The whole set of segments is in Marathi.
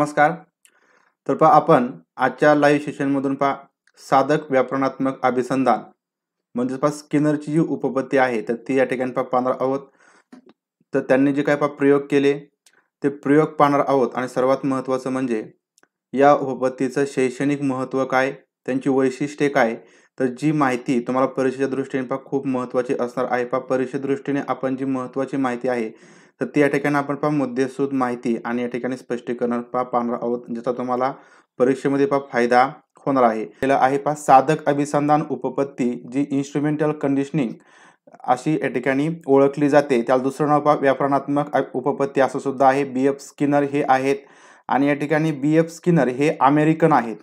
नमस्कार तर पहा आपण आजच्या लाईव्ह सेशनमधून पहा साधक व्याकरणात्मक अभिसंधान म्हणजे पहा स्किनरची जी उपपत्ती आहे तर ती या ठिकाणी पहा पाहणार आहोत तर त्यांनी जे काय पहा प्रयोग केले ते प्रयोग पाहणार आहोत आणि सर्वात महत्त्वाचं म्हणजे या उपपत्तीचं शैक्षणिक महत्त्व काय त्यांची वैशिष्ट्ये काय तर जी माहिती तुम्हाला परीक्षेच्या दृष्टीने पहा खूप महत्त्वाची असणार आहे पहा परीक्षेदृष्टीने आपण जी महत्त्वाची माहिती आहे तर ती या ठिकाणी आपण पहा मुद्देसूद माहिती आणि या ठिकाणी स्पष्टीकरण पहा पाहणार आहोत ज्याचा तुम्हाला परीक्षेमध्ये पहा फायदा होणार आहे आहे पहा साधक अभिसंधान उपपत्ती जी इन्स्ट्रुमेंटल कंडिशनिंग अशी या ठिकाणी ओळखली जाते त्याला दुसरं नाव पहा व्याकरणात्मक उपपत्ती असं सुद्धा आहे बी एफ स्किनर हे आहेत आणि या ठिकाणी बी एफ स्किनर हे अमेरिकन आहेत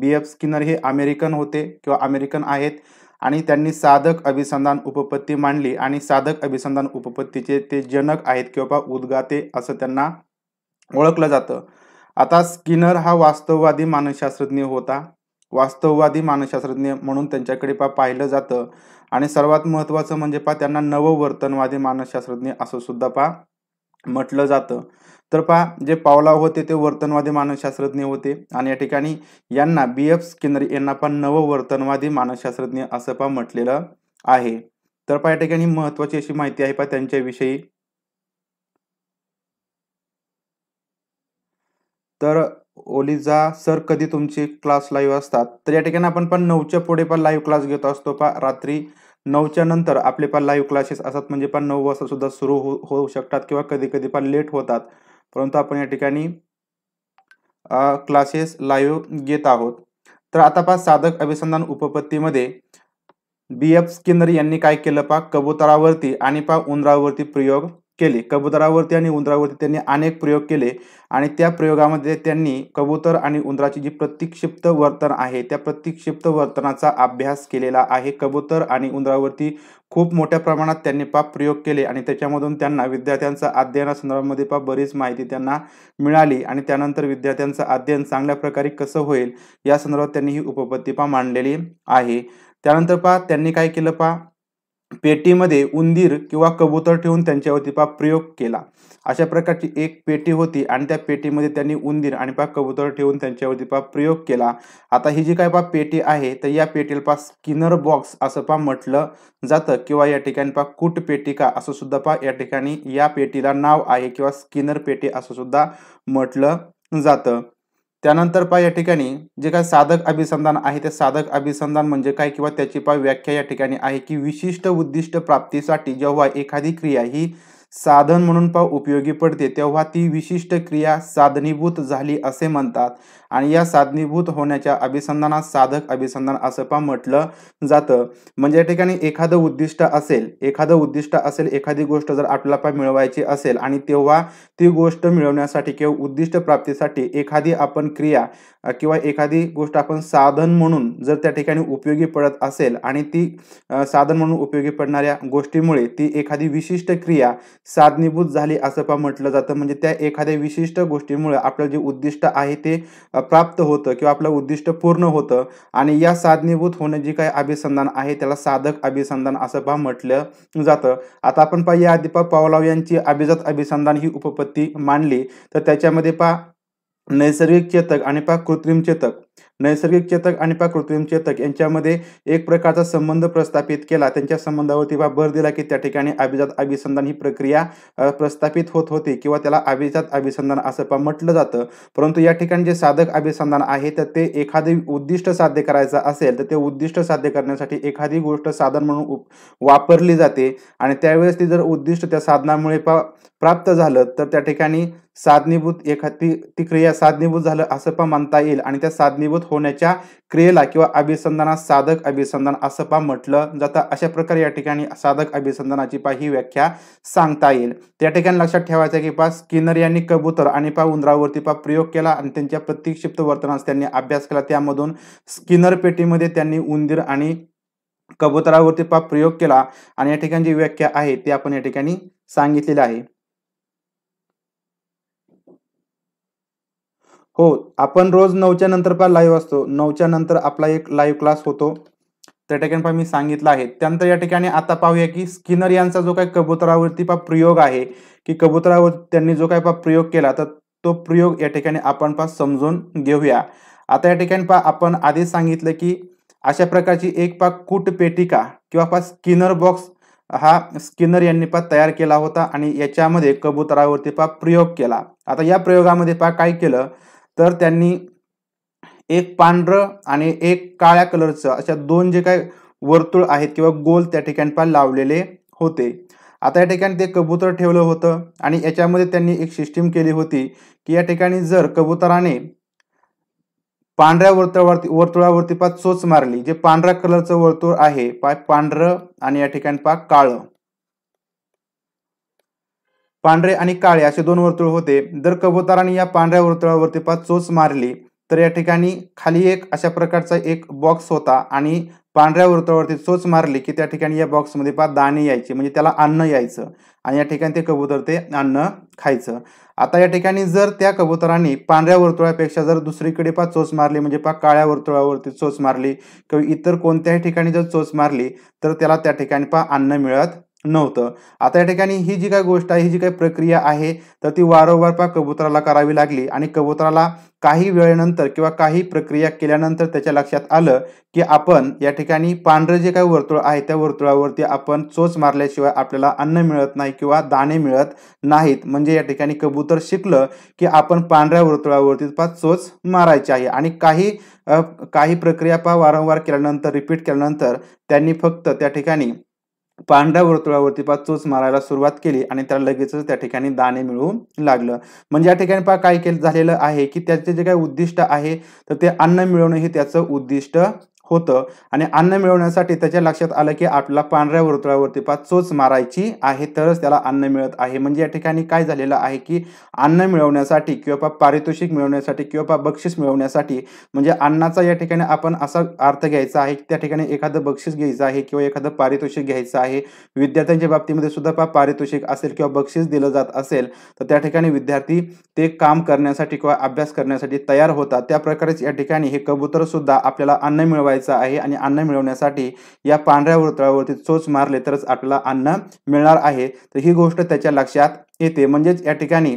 बी एफ स्किनर हे अमेरिकन होते किंवा अमेरिकन आहेत आणि त्यांनी साधक अभिसंधान उपपत्ती मांडली आणि साधक अभिसंधान उपपत्तीचे ते जनक आहेत किंवा उद्गाते असं त्यांना ओळखलं जातं आता स्किनर हा वास्तववादी मानसशास्त्रज्ञ होता वास्तववादी मानसशास्त्रज्ञ म्हणून त्यांच्याकडे पा पाहिलं जातं आणि सर्वात महत्त्वाचं म्हणजे पा त्यांना नववर्तनवादी मानसशास्त्रज्ञ असं सुद्धा पा म्हटलं जातं तर पहा जे पावलाव होते ते वर्तनवादी मानसशास्त्रज्ञ होते आणि या ठिकाणी यांना बी एफ स्किनर यांना पण वर्तनवादी मानसशास्त्रज्ञ असं पण म्हटलेलं आहे तर पहा या ठिकाणी महत्वाची अशी माहिती आहे पहा त्यांच्याविषयी तर ओलिजा सर कधी तुमचे क्लास लाईव्ह असतात तर या ठिकाणी आपण पण नऊच्या पुढे पण लाईव्ह क्लास घेत असतो पा रात्री नऊच्या नंतर आपले पण लाईव्ह क्लासेस असतात म्हणजे पण नऊ वाजता सुद्धा सुरू हो, होऊ शकतात किंवा कधी कधी पण लेट होतात परंतु आपण या ठिकाणी क्लासेस लाईव्ह घेत आहोत तर आता पहा साधक अभिसंधान उपपत्तीमध्ये बी एफ स्किनर यांनी काय केलं पहा कबुतरावरती आणि पा उंदरावरती प्रयोग केले कबुतरावरती आणि उंदरावरती त्यांनी अनेक प्रयोग केले आणि त्या प्रयोगामध्ये त्यांनी कबूतर आणि उंदराची जी प्रतिक्षिप्त वर्तन आहे त्या प्रतिक्षिप्त वर्तनाचा अभ्यास केलेला आहे कबूतर आणि उंदरावरती खूप मोठ्या प्रमाणात त्यांनी पाप प्रयोग केले आणि त्याच्यामधून त्यांना विद्यार्थ्यांचा अध्ययनासंदर्भामध्ये पाप बरीच माहिती त्यांना मिळाली आणि त्यानंतर विद्यार्थ्यांचं अध्ययन चांगल्या प्रकारे कसं होईल या संदर्भात त्यांनी ही उपपत्ती पा मांडलेली आहे त्यानंतर पा त्यांनी काय केलं पा पेटीमध्ये उंदीर किंवा कबूतर ठेवून त्यांच्यावरती पा प्रयोग केला अशा प्रकारची एक पेटी होती आणि त्या पेटीमध्ये त्यांनी उंदीर आणि पा कबूतर ठेवून त्यांच्यावरती पा प्रयोग केला आता ही जी काय पा पेटी आहे तर या पेटीला पा स्किनर बॉक्स असं पा म्हटलं जातं किंवा या ठिकाणी पा कूट पेटिका असं सुद्धा पा या ठिकाणी या पेटीला नाव आहे किंवा स्किनर पेटी असं सुद्धा म्हटलं जातं त्यानंतर पहा या ठिकाणी जे काय साधक अभिसंधान आहे ते साधक अभिसंधान म्हणजे काय किंवा त्याची पहा व्याख्या या ठिकाणी आहे की विशिष्ट उद्दिष्ट प्राप्तीसाठी जेव्हा एखादी क्रिया ही साधन म्हणून पहा उपयोगी पडते तेव्हा ती विशिष्ट क्रिया साधनीभूत झाली असे म्हणतात आणि या साधनीभूत होण्याच्या अभिसंधानात साधक अभिसंधान असं पण म्हटलं जातं म्हणजे या ठिकाणी एखादं उद्दिष्ट असेल एखादं उद्दिष्ट असेल एखादी गोष्ट जर आपल्याला पण मिळवायची असेल आणि तेव्हा ती गोष्ट मिळवण्यासाठी किंवा उद्दिष्ट प्राप्तीसाठी एखादी आपण क्रिया किंवा एखादी गोष्ट आपण साधन म्हणून जर त्या ठिकाणी उपयोगी पडत असेल आणि ती साधन म्हणून उपयोगी पडणाऱ्या गोष्टीमुळे ती एखादी विशिष्ट क्रिया साधनीभूत झाली असं पण म्हटलं जातं म्हणजे त्या एखाद्या विशिष्ट गोष्टीमुळे आपलं जे उद्दिष्ट आहे ते प्राप्त होतं किंवा आपलं उद्दिष्ट पूर्ण होतं आणि या साधनीभूत होणं जी काही अभिसंधान आहे त्याला साधक अभिसंधान असं पहा म्हटलं जातं आता आपण पहा या आधी पा पावलाव यांची अभिजात अभिसंधान ही उपपत्ती मांडली तर त्याच्यामध्ये पहा नैसर्गिक चेतक आणि पा कृत्रिम चेतक नैसर्गिक चेतक आणि कृत्रिम चेतक यांच्यामध्ये एक प्रकारचा संबंध प्रस्थापित केला त्यांच्या संबंधावरती भर दिला की त्या ठिकाणी अभिजात अभिसंधान ही प्रक्रिया प्रस्थापित होत होती किंवा त्याला अभिजात अभिसंधान असं पा म्हटलं जातं परंतु या ठिकाणी जे साधक अभिसंधान आहे तर ते एखादे उद्दिष्ट साध्य करायचं असेल तर ते उद्दिष्ट साध्य करण्यासाठी एखादी गोष्ट साधन म्हणून वापरली जाते आणि त्यावेळेस ती जर उद्दिष्ट त्या साधनामुळे प्राप्त झालं तर त्या ठिकाणी साधनीभूत एखादी ती क्रिया साधनीभूत झालं असं पण म्हणता येईल आणि त्या साधनीभूत होण्याच्या क्रियेला किंवा अभिसंधानास साधक अभिसंधान असं पा म्हटलं जातं अशा प्रकारे या ठिकाणी साधक अभिसंधानाची पा ही व्याख्या सांगता येईल त्या ठिकाणी लक्षात ठेवायचं की पा स्किनर यांनी कबूतर आणि पा उंदरावरती पा प्रयोग केला आणि त्यांच्या प्रतिक्षिप्त वर्तनास त्यांनी अभ्यास केला त्यामधून स्किनर पेटीमध्ये त्यांनी उंदीर आणि कबूतरावरती पा प्रयोग केला आणि या ठिकाणी जी व्याख्या आहे ती आपण या ठिकाणी सांगितलेली आहे हो आपण रोज नऊच्या नंतर पण लाईव्ह असतो नऊच्या नंतर आपला एक लाईव्ह क्लास होतो त्या ठिकाणी पण मी सांगितलं आहे त्यानंतर या ठिकाणी आता पाहूया की स्किनर यांचा जो काही कबुतरावरती पा प्रयोग आहे की कबुतरावर त्यांनी जो काही पा प्रयोग केला तर तो प्रयोग या ठिकाणी आपण पा समजून घेऊया आता या ठिकाणी पा आपण आधीच सांगितलं की अशा प्रकारची एक पा पेटिका किंवा पा स्किनर बॉक्स हा स्किनर यांनी पा तयार केला होता आणि याच्यामध्ये कबुतरावरती पा प्रयोग केला आता या प्रयोगामध्ये पा काय केलं तर त्यांनी एक पांढरं आणि एक काळ्या कलरचं अशा दोन जे काय वर्तुळ आहेत किंवा गोल त्या ठिकाणी पार लावलेले होते आता या ठिकाणी ते कबूतर ठेवलं होतं आणि याच्यामध्ये त्यांनी एक सिस्टीम केली होती की या ठिकाणी जर कबुतराने पांढऱ्या वर्तुळावरती वर्तुळावरती पाच चोच मारली जे पांढऱ्या कलरचं वर्तुळ आहे पा पांढरं आणि या ठिकाणी पा काळं पांढरे आणि काळे असे दोन वर्तुळ होते जर कबुतराने या पांढऱ्या वर्तुळावरती पाच चोच मारली तर या ठिकाणी खाली एक अशा प्रकारचा एक बॉक्स होता आणि पांढऱ्या वर्तुळावरती चोच मारली की त्या ठिकाणी या बॉक्समध्ये पा दाणे यायचे म्हणजे त्याला अन्न यायचं आणि या ठिकाणी ते कबूतर ते अन्न खायचं आता या ठिकाणी जर त्या कबुतराने पांढऱ्या वर्तुळापेक्षा जर दुसरीकडे पा चोच मारली म्हणजे पा काळ्या वर्तुळावरती चोच मारली किंवा इतर कोणत्याही ठिकाणी जर चोच मारली तर त्याला त्या ठिकाणी पा अन्न मिळत नव्हतं आता या ठिकाणी ही जी काय गोष्ट आहे ही जी काही प्रक्रिया आहे तर ती वारंवार पा कबुतराला करावी लागली आणि कबुतराला काही वेळेनंतर किंवा काही प्रक्रिया केल्यानंतर त्याच्या लक्षात आलं की आपण या ठिकाणी पांढरं जे काही वर्तुळ आहे त्या वर्तुळावरती आपण चोच मारल्याशिवाय आपल्याला अन्न मिळत नाही किंवा दाणे मिळत नाहीत म्हणजे या ठिकाणी कबूतर शिकलं की आपण पांढऱ्या वर्तुळावरती पा चोच मारायची आहे आणि काही काही प्रक्रिया पा वारंवार केल्यानंतर रिपीट केल्यानंतर त्यांनी फक्त त्या ठिकाणी पांढऱ्या वर्तुळावरती पहा चोच मारायला सुरुवात केली आणि त्याला लगेचच त्या ठिकाणी दाणे मिळू लागलं म्हणजे या ठिकाणी पहा काय केलं झालेलं आहे की त्याचे जे काही उद्दिष्ट आहे तर ते अन्न मिळवणं हे त्याचं उद्दिष्ट होतं आणि अन्न मिळवण्यासाठी त्याच्या लक्षात आलं की आपल्याला पांढऱ्या वर्तुळावरती पाच चोच मारायची आहे तरच त्याला अन्न मिळत आहे म्हणजे या ठिकाणी काय झालेलं आहे की अन्न मिळवण्यासाठी किंवा पारितोषिक मिळवण्यासाठी किंवा बक्षीस मिळवण्यासाठी म्हणजे अन्नाचा या ठिकाणी आपण असा अर्थ घ्यायचा आहे त्या ठिकाणी एखादं बक्षीस घ्यायचं आहे किंवा एखादं पारितोषिक घ्यायचं आहे विद्यार्थ्यांच्या बाबतीमध्ये सुद्धा पा पारितोषिक असेल किंवा बक्षीस दिलं जात असेल तर त्या ठिकाणी विद्यार्थी ते काम करण्यासाठी किंवा अभ्यास करण्यासाठी तयार होतात त्या प्रकारेच या ठिकाणी हे कबूतर सुद्धा आपल्याला अन्न मिळवायचं आहे आणि अन्न मिळवण्यासाठी या पांढऱ्या वर्तुळावरती चोच मारले तरच आपल्याला अन्न मिळणार आहे तर ही गोष्ट त्याच्या लक्षात येते म्हणजेच या ठिकाणी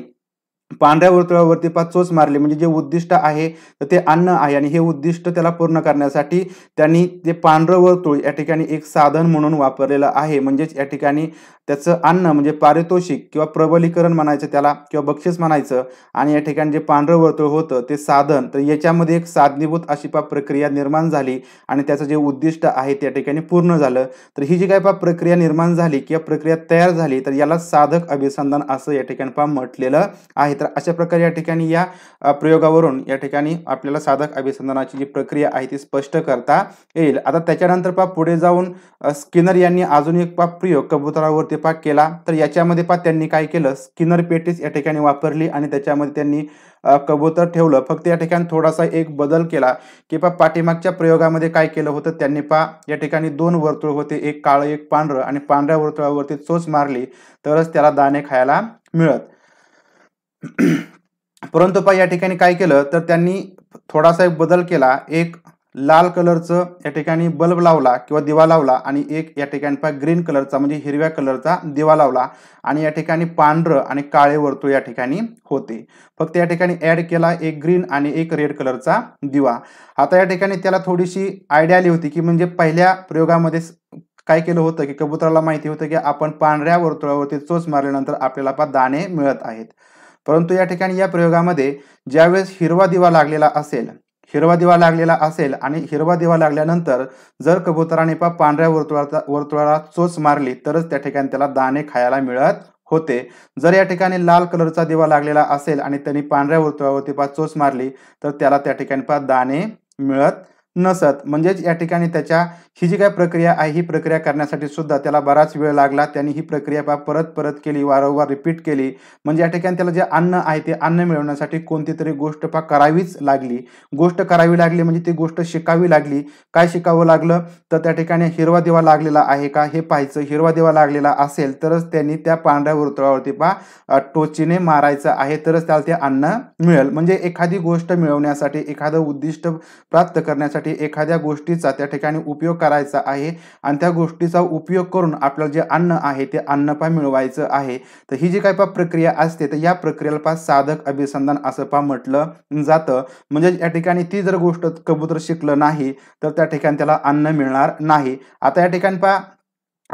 पांढऱ्या वर्तुळावरती पाच चोच मारली म्हणजे जे उद्दिष्ट आहे तर ते अन्न आहे आणि हे उद्दिष्ट त्याला पूर्ण करण्यासाठी त्यांनी ते पांढरं वर्तुळ या ठिकाणी एक साधन म्हणून वापरलेलं आहे म्हणजेच या ठिकाणी त्याचं अन्न म्हणजे पारितोषिक किंवा प्रबलीकरण म्हणायचं त्याला किंवा बक्षीस म्हणायचं आणि या ठिकाणी जे पांढरं वर्तुळ होतं ते साधन तर याच्यामध्ये एक साधनीभूत अशी पा प्रक्रिया निर्माण झाली आणि त्याचं जे उद्दिष्ट आहे त्या ठिकाणी पूर्ण झालं तर ही जी काय पा प्रक्रिया निर्माण झाली किंवा प्रक्रिया तयार झाली तर याला साधक अभिसंधान असं या ठिकाणी पा म्हटलेलं आहे आहे तर अशा प्रकारे या ठिकाणी या प्रयोगावरून या ठिकाणी आपल्याला साधक अभिसंधानाची जी प्रक्रिया आहे ती स्पष्ट करता येईल आता त्याच्यानंतर पा पुढे जाऊन स्किनर यांनी अजून एक पा प्रयोग कबुतरावरती पा केला तर याच्यामध्ये पा त्यांनी काय केलं स्किनर पेटीस या ठिकाणी वापरली आणि त्याच्यामध्ये त्यांनी कबूतर ठेवलं फक्त या ठिकाणी थोडासा एक बदल केला की पा पाठीमागच्या प्रयोगामध्ये काय केलं होतं त्यांनी पा या ठिकाणी दोन वर्तुळ होते एक काळं एक पांढरं आणि पांढऱ्या वर्तुळावरती चोच मारली तरच त्याला दाणे खायला मिळत परंतु पहा या ठिकाणी काय केलं तर त्यांनी थोडासा एक बदल केला एक लाल कलरचं या ठिकाणी बल्ब लावला किंवा दिवा लावला आणि एक या ठिकाणी पहा ग्रीन कलरचा म्हणजे हिरव्या कलरचा दिवा लावला आणि या ठिकाणी पांढरं आणि काळे वर्तुळ या ठिकाणी होते फक्त या ठिकाणी ॲड केला एक ग्रीन आणि एक रेड कलरचा दिवा आता या ठिकाणी त्याला थोडीशी आयडिया आली होती की म्हणजे पहिल्या प्रयोगामध्ये काय केलं होतं की कबुतराला माहिती होतं की आपण पांढऱ्या वर्तुळावरती चोच मारल्यानंतर आपल्याला पहा दाणे मिळत आहेत परंतु या ठिकाणी या प्रयोगामध्ये ज्यावेळेस हिरवा दिवा लागलेला असेल हिरवा दिवा लागलेला असेल आणि हिरवा दिवा लागल्यानंतर जर कबुतराने पा पांढऱ्या वर्तुळाचा वर्तुळाला चोच मारली तरच त्या ठिकाणी त्याला दाणे खायला मिळत होते जर या ठिकाणी लाल कलरचा दिवा लागलेला असेल आणि त्यांनी पांढऱ्या वर्तुळावरती पा चोच मारली तर त्याला त्या ठिकाणी पा दाणे मिळत नसत म्हणजेच या ठिकाणी त्याच्या ही जी काय प्रक्रिया आहे ही प्रक्रिया करण्यासाठी सुद्धा त्याला बराच वेळ लागला त्यांनी ही प्रक्रिया परत परत केली वारंवार रिपीट केली म्हणजे या ठिकाणी त्याला जे अन्न आहे ते अन्न मिळवण्यासाठी कोणती तरी गोष्ट पा करावीच लागली गोष्ट करावी लागली म्हणजे ती गोष्ट शिकावी लागली काय शिकावं लागलं तर त्या ठिकाणी हिरवा देवा लागलेला आहे का हे पाहायचं हिरवा देवा लागलेला असेल तरच त्यांनी त्या पांढऱ्या वृतळावरती पा टोचीने मारायचं आहे तरच त्याला ते अन्न मिळेल म्हणजे एखादी गोष्ट मिळवण्यासाठी एखादं उद्दिष्ट प्राप्त करण्यासाठी करण्यासाठी एखाद्या गोष्टीचा त्या ठिकाणी उपयोग करायचा आहे आणि त्या गोष्टीचा उपयोग करून आपल्याला जे अन्न आहे ते पा मिळवायचं आहे तर ही जी काय पा प्रक्रिया असते तर या प्रक्रियेला पा साधक अभिसंधान असं पा म्हटलं जातं म्हणजे या ठिकाणी ती जर गोष्ट कबूतर शिकलं नाही तर त्या ठिकाणी त्याला अन्न मिळणार नाही आता या ठिकाणी पा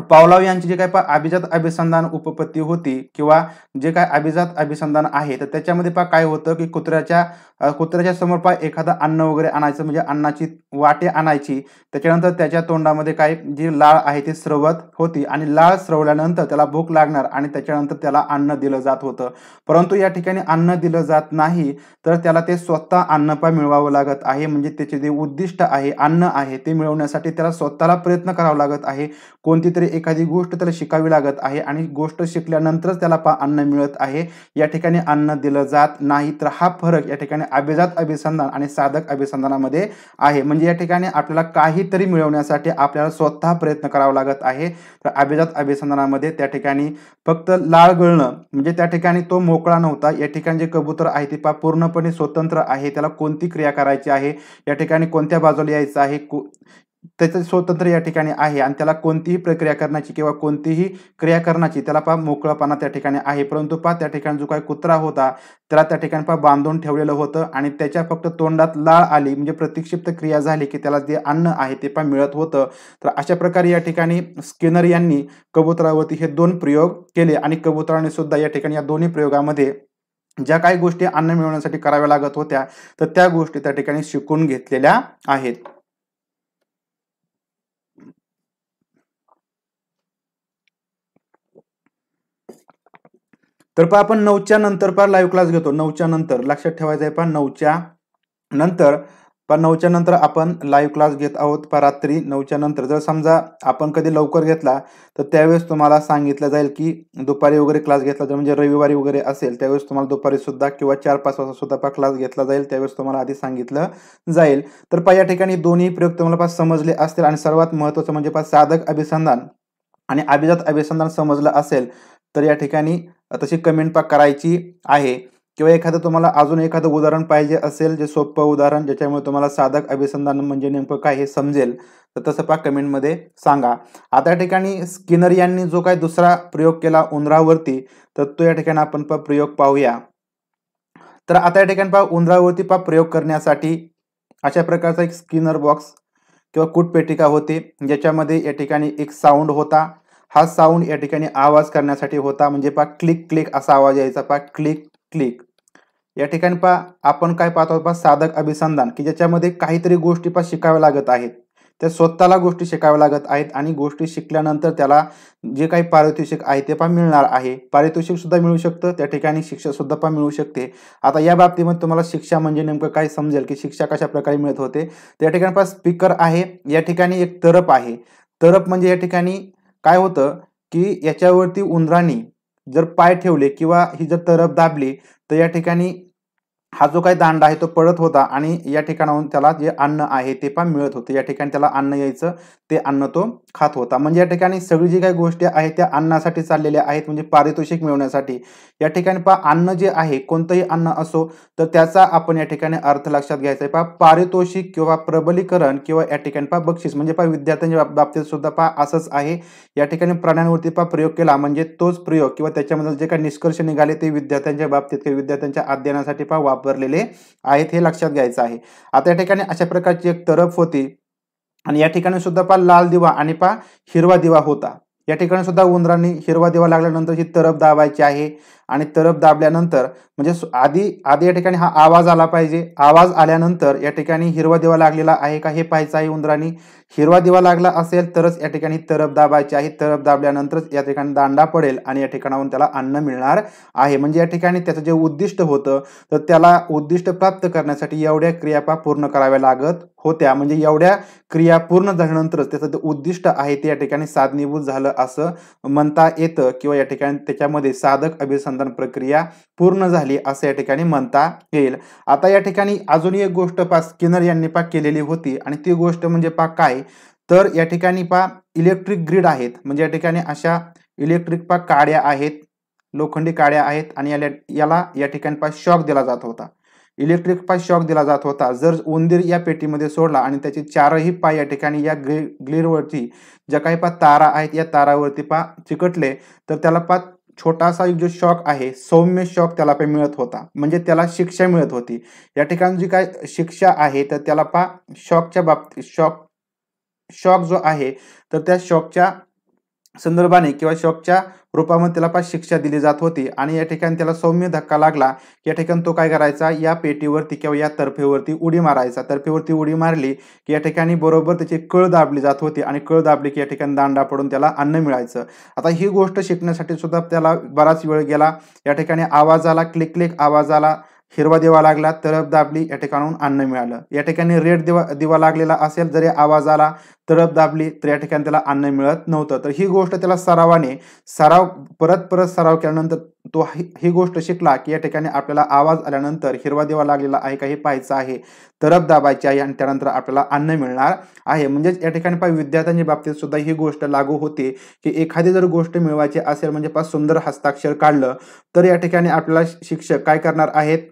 पावलाव यांची जे काय पहा अभिजात अभिसंधान उपपत्ती होती किंवा जे काय अभिजात अभिसंधान आहे तर त्याच्यामध्ये पा काय होतं की कुत्र्याच्या कुत्र्याच्या समोर पा एखादा अन्न वगैरे आणायचं म्हणजे अन्नाची वाटे आणायची त्याच्यानंतर त्याच्या तोंडामध्ये काही जी लाळ आहे ती स्रवत होती आणि लाळ स्रवल्यानंतर त्याला भूक लागणार आणि त्याच्यानंतर त्याला अन्न दिलं जात होतं परंतु या ठिकाणी अन्न दिलं जात नाही तर त्याला ते स्वतः अन्नपा मिळवावं लागत आहे म्हणजे त्याचे जे उद्दिष्ट आहे अन्न आहे ते मिळवण्यासाठी त्याला स्वतःला प्रयत्न करावा लागत आहे कोणती तरी एखादी गोष्ट त्याला शिकावी लागत आहे आणि गोष्ट शिकल्यानंतरच त्याला पा अन्न मिळत आहे या ठिकाणी अन्न दिलं जात नाही तर हा फरक या ठिकाणी अभिजात अभिसंधान आणि साधक अभिसंधानामध्ये आहे म्हणजे म्हणजे या ठिकाणी आपल्याला काहीतरी मिळवण्यासाठी आपल्याला स्वतः प्रयत्न करावा लागत आहे तर अभिजात अभिसंधानामध्ये त्या ठिकाणी फक्त लाळ गळणं म्हणजे त्या ठिकाणी तो मोकळा नव्हता या ठिकाणी जे कबूतर आहे ते पा पूर्णपणे स्वतंत्र आहे त्याला कोणती क्रिया करायची आहे या ठिकाणी कोणत्या बाजूला यायचं आहे त्याचं स्वतंत्र या ठिकाणी आहे आणि त्याला कोणतीही प्रक्रिया करण्याची किंवा कोणतीही क्रिया करण्याची त्याला पहा मोकळपणा त्या ठिकाणी आहे परंतु पहा त्या ठिकाणी जो काही कुत्रा होता त्याला त्या ठिकाणी पहा बांधून ठेवलेलं होतं आणि त्याच्या फक्त तोंडात लाळ आली म्हणजे प्रतिक्षिप्त क्रिया झाली की त्याला जे अन्न आहे ते पहा मिळत होतं तर अशा प्रकारे या ठिकाणी स्किनर यांनी कबुतरावरती हे दोन प्रयोग केले आणि कबुतराने सुद्धा या ठिकाणी या दोन्ही प्रयोगामध्ये ज्या काही गोष्टी अन्न मिळवण्यासाठी कराव्या लागत होत्या तर त्या गोष्टी त्या ठिकाणी शिकून घेतलेल्या आहेत तर पहा आपण नऊच्या नंतर पहा लाईव्ह क्लास घेतो नऊच्या नंतर लक्षात ठेवायचं आहे पहा नऊच्या नंतर पण नऊच्या नंतर आपण लाईव्ह क्लास घेत आहोत पहा रात्री नऊच्या नंतर जर समजा आपण कधी लवकर घेतला तर त्यावेळेस तुम्हाला सांगितलं जाईल की दुपारी वगैरे क्लास घेतला जर म्हणजे रविवारी वगैरे असेल त्यावेळेस तुम्हाला दुपारी सुद्धा किंवा चार पाच वाजता सुद्धा पहा क्लास घेतला जाईल त्यावेळेस तुम्हाला आधी सांगितलं जाईल तर पहा या ठिकाणी दोन्ही प्रयोग तुम्हाला पहा समजले असतील आणि सर्वात महत्त्वाचं म्हणजे पहा साधक अभिसंधान आणि अभिजात अभिसंधान समजलं असेल तर या ठिकाणी तशी कमेंट पा करायची आहे किंवा एखादं तुम्हाला अजून एखादं उदाहरण पाहिजे असेल जे सोपं उदाहरण ज्याच्यामुळे तुम्हाला साधक अभिसंधान म्हणजे नेमकं काय हे समजेल तर तसं पा कमेंटमध्ये सांगा आता या ठिकाणी स्किनर यांनी जो काय दुसरा प्रयोग केला उंदरावरती तर तो या ठिकाणी आपण पा प्रयोग पाहूया तर आता या ठिकाणी पहा उंदरावरती पा प्रयोग करण्यासाठी अशा प्रकारचा एक स्किनर बॉक्स किंवा कूटपेटिका होती ज्याच्यामध्ये या ठिकाणी एक साऊंड होता हा साऊंड या ठिकाणी आवाज करण्यासाठी होता म्हणजे पहा क्लिक क्लिक असा आवाज यायचा पहा क्लिक क्लिक या ठिकाणी पहा आपण काय पाहतो पहा साधक अभिसंधान की ज्याच्यामध्ये काहीतरी गोष्टी पहा शिकाव्या लागत आहेत त्या स्वतःला गोष्टी शिकाव्या लागत आहेत आणि गोष्टी शिकल्यानंतर त्याला जे काही पारितोषिक आहे ते पण मिळणार आहे पारितोषिक सुद्धा मिळू शकतं त्या ठिकाणी शिक्षा सुद्धा पण मिळू शकते आता या बाबतीमध्ये तुम्हाला शिक्षा म्हणजे नेमकं काय समजेल की शिक्षा कशा प्रकारे मिळत होते त्या ठिकाणी पा स्पीकर आहे या ठिकाणी एक तरप आहे तरप म्हणजे या ठिकाणी काय होतं की याच्यावरती उंदरांनी जर पाय ठेवले किंवा ही जर तरब दाबली तर या ठिकाणी हा जो काही दांडा आहे तो पडत होता आणि या ठिकाणाहून त्याला जे अन्न आहे ते पण मिळत होते या ठिकाणी त्याला अन्न यायचं ते अन्न तो खात होता म्हणजे या ठिकाणी सगळी जी काही गोष्टी आहेत त्या अन्नासाठी चाललेल्या आहेत म्हणजे पारितोषिक मिळवण्यासाठी या ठिकाणी पहा अन्न जे आहे कोणतंही अन्न असो तर त्याचा आपण या ठिकाणी अर्थ लक्षात घ्यायचा आहे पहा पारितोषिक किंवा प्रबलीकरण किंवा या ठिकाणी पहा बक्षीस म्हणजे पहा विद्यार्थ्यांच्या बाबतीत सुद्धा पहा असंच आहे या ठिकाणी प्राण्यांवरती पहा प्रयोग केला म्हणजे तोच प्रयोग किंवा त्याच्यामधून जे काही निष्कर्ष निघाले ते विद्यार्थ्यांच्या बाबतीत किंवा विद्यार्थ्यांच्या अध्ययनासाठी पहा वापरलेले आहेत हे लक्षात घ्यायचं आहे आता या ठिकाणी अशा प्रकारची एक तरफ होती आणि या ठिकाणी सुद्धा पहा लाल दिवा आणि पहा हिरवा दिवा होता या ठिकाणी सुद्धा उंदरांनी हिरवा दिवा लागल्यानंतर ही तरफ दाबायची आहे आणि तरब दाबल्यानंतर म्हणजे आधी आधी या ठिकाणी हा आवाज आला पाहिजे आवाज आल्यानंतर या ठिकाणी हिरवा दिवा लागलेला आहे का हे पाहायचं आहे उंदरांनी हिरवा दिवा लागला असेल तरच या ठिकाणी तरप दाबायची आहे तरब दाबल्यानंतरच या ठिकाणी दांडा पडेल आणि या ठिकाणाहून त्याला अन्न मिळणार आहे म्हणजे या ठिकाणी त्याचं जे उद्दिष्ट होतं तर त्याला उद्दिष्ट प्राप्त करण्यासाठी एवढ्या क्रियापा पूर्ण कराव्या लागत होत्या म्हणजे एवढ्या क्रिया पूर्ण झाल्यानंतरच त्याचं जे उद्दिष्ट आहे ते या ठिकाणी साधनीभूत झालं असं म्हणता येतं किंवा या ठिकाणी त्याच्यामध्ये साधक अभिसंधान संबंधन प्रक्रिया पूर्ण झाली असं या ठिकाणी म्हणता येईल आता या ठिकाणी अजून एक गोष्ट पा स्किनर यांनी पा केलेली होती आणि ती गोष्ट म्हणजे पा काय तर या ठिकाणी पा इलेक्ट्रिक ग्रीड आहेत म्हणजे या ठिकाणी अशा इलेक्ट्रिक पा काड्या आहेत लोखंडी काड्या आहेत आणि याला या ठिकाणी पा शॉक दिला जात होता इलेक्ट्रिक पाय शॉक दिला जात होता जर उंदीर या पेटीमध्ये सोडला आणि त्याचे चारही पाय या ठिकाणी या ग्री ग्लिरवरती ज्या काही पा तारा आहेत या तारावरती पा चिकटले तर त्याला पा छोटासा जो शॉक आहे सौम्य शॉक त्याला पे मिळत होता म्हणजे त्याला शिक्षा मिळत होती या ठिकाणी जी काय शिक्षा आहे तर त्याला पा शॉकच्या बाबतीत शॉक शॉक जो आहे तर त्या शॉकच्या संदर्भाने किंवा शॉकच्या रूपामध्ये त्याला पाच शिक्षा दिली जात होती आणि या ठिकाणी त्याला सौम्य धक्का लागला या ठिकाणी तो काय करायचा या पेटीवरती किंवा या तर्फेवरती उडी मारायचा तर्फेवरती उडी मारली की या ठिकाणी बरोबर त्याची कळ दाबली जात होती आणि कळ दाबली की या ठिकाणी दांडा पडून त्याला अन्न मिळायचं आता ही गोष्ट शिकण्यासाठी सुद्धा त्याला बराच वेळ गेला या ठिकाणी आवाजाला क्लिक क्लिक आवाजाला हिरवा दिवा लागला तळप दाबली या ठिकाणून अन्न मिळालं या ठिकाणी रेड दिवा दिवा लागलेला असेल जरी आवाज आला तळप दाबली तर या ठिकाणी त्याला अन्न मिळत नव्हतं तर ही गोष्ट त्याला सरावाने सराव परत परत सराव केल्यानंतर तो ही गोष्ट शिकला की या ठिकाणी आपल्याला आवाज आल्यानंतर हिरवा दिवा लागलेला आहे का हे पाहायचं आहे तरब दाबायची आहे आणि त्यानंतर आपल्याला अन्न मिळणार आहे म्हणजेच या ठिकाणी पाय विद्यार्थ्यांच्या बाबतीत सुद्धा ही गोष्ट लागू होते की एखादी जर गोष्ट मिळवायची असेल म्हणजे पाच सुंदर हस्ताक्षर काढलं तर या ठिकाणी आपल्याला शिक्षक काय करणार आहेत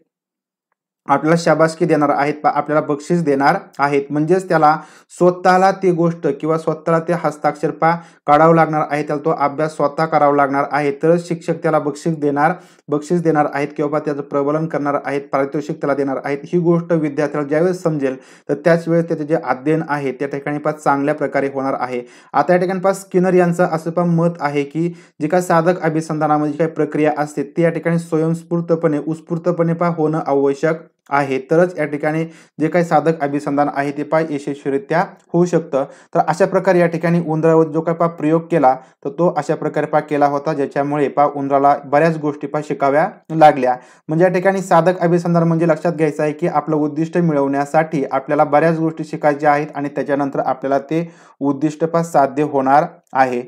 आपल्याला शाबासकी देणार आहेत आपल्याला बक्षीस देणार आहेत म्हणजेच त्याला स्वतःला ती गोष्ट किंवा स्वतःला ते हस्ताक्षर पा काढावं लागणार आहे त्याला तो अभ्यास स्वतः करावा लागणार आहे तरच शिक्षक त्याला बक्षीस देणार बक्षीस देणार आहेत किंवा त्याचं प्रबलन करणार आहेत पारितोषिक त्याला देणार आहेत ही गोष्ट विद्यार्थ्याला ज्यावेळेस समजेल तर त्याच वेळेस त्याचे जे अध्ययन आहे त्या ठिकाणी पाच चांगल्या प्रकारे होणार आहे आता या ठिकाणी पास स्किनर यांचं असं पण मत आहे की जे काय साधक अभिसंधानामध्ये काही प्रक्रिया असते ती या ठिकाणी स्वयंस्फूर्तपणे उत्स्फूर्तपणे पा होणं आवश्यक आहे तरच या ठिकाणी जे काही साधक अभिसंधान आहे ते पाय यशस्वीरित्या होऊ शकतं तर अशा प्रकारे या ठिकाणी उंदरावर जो काही पा प्रयोग केला तर तो अशा प्रकारे पा केला होता ज्याच्यामुळे पा उंदराला बऱ्याच गोष्टी पा शिकाव्या लागल्या म्हणजे या ठिकाणी साधक अभिसंधान म्हणजे लक्षात घ्यायचं आहे की आपलं उद्दिष्ट मिळवण्यासाठी आपल्याला बऱ्याच गोष्टी शिकायच्या आहेत आणि त्याच्यानंतर आपल्याला ते उद्दिष्ट पा साध्य होणार आहे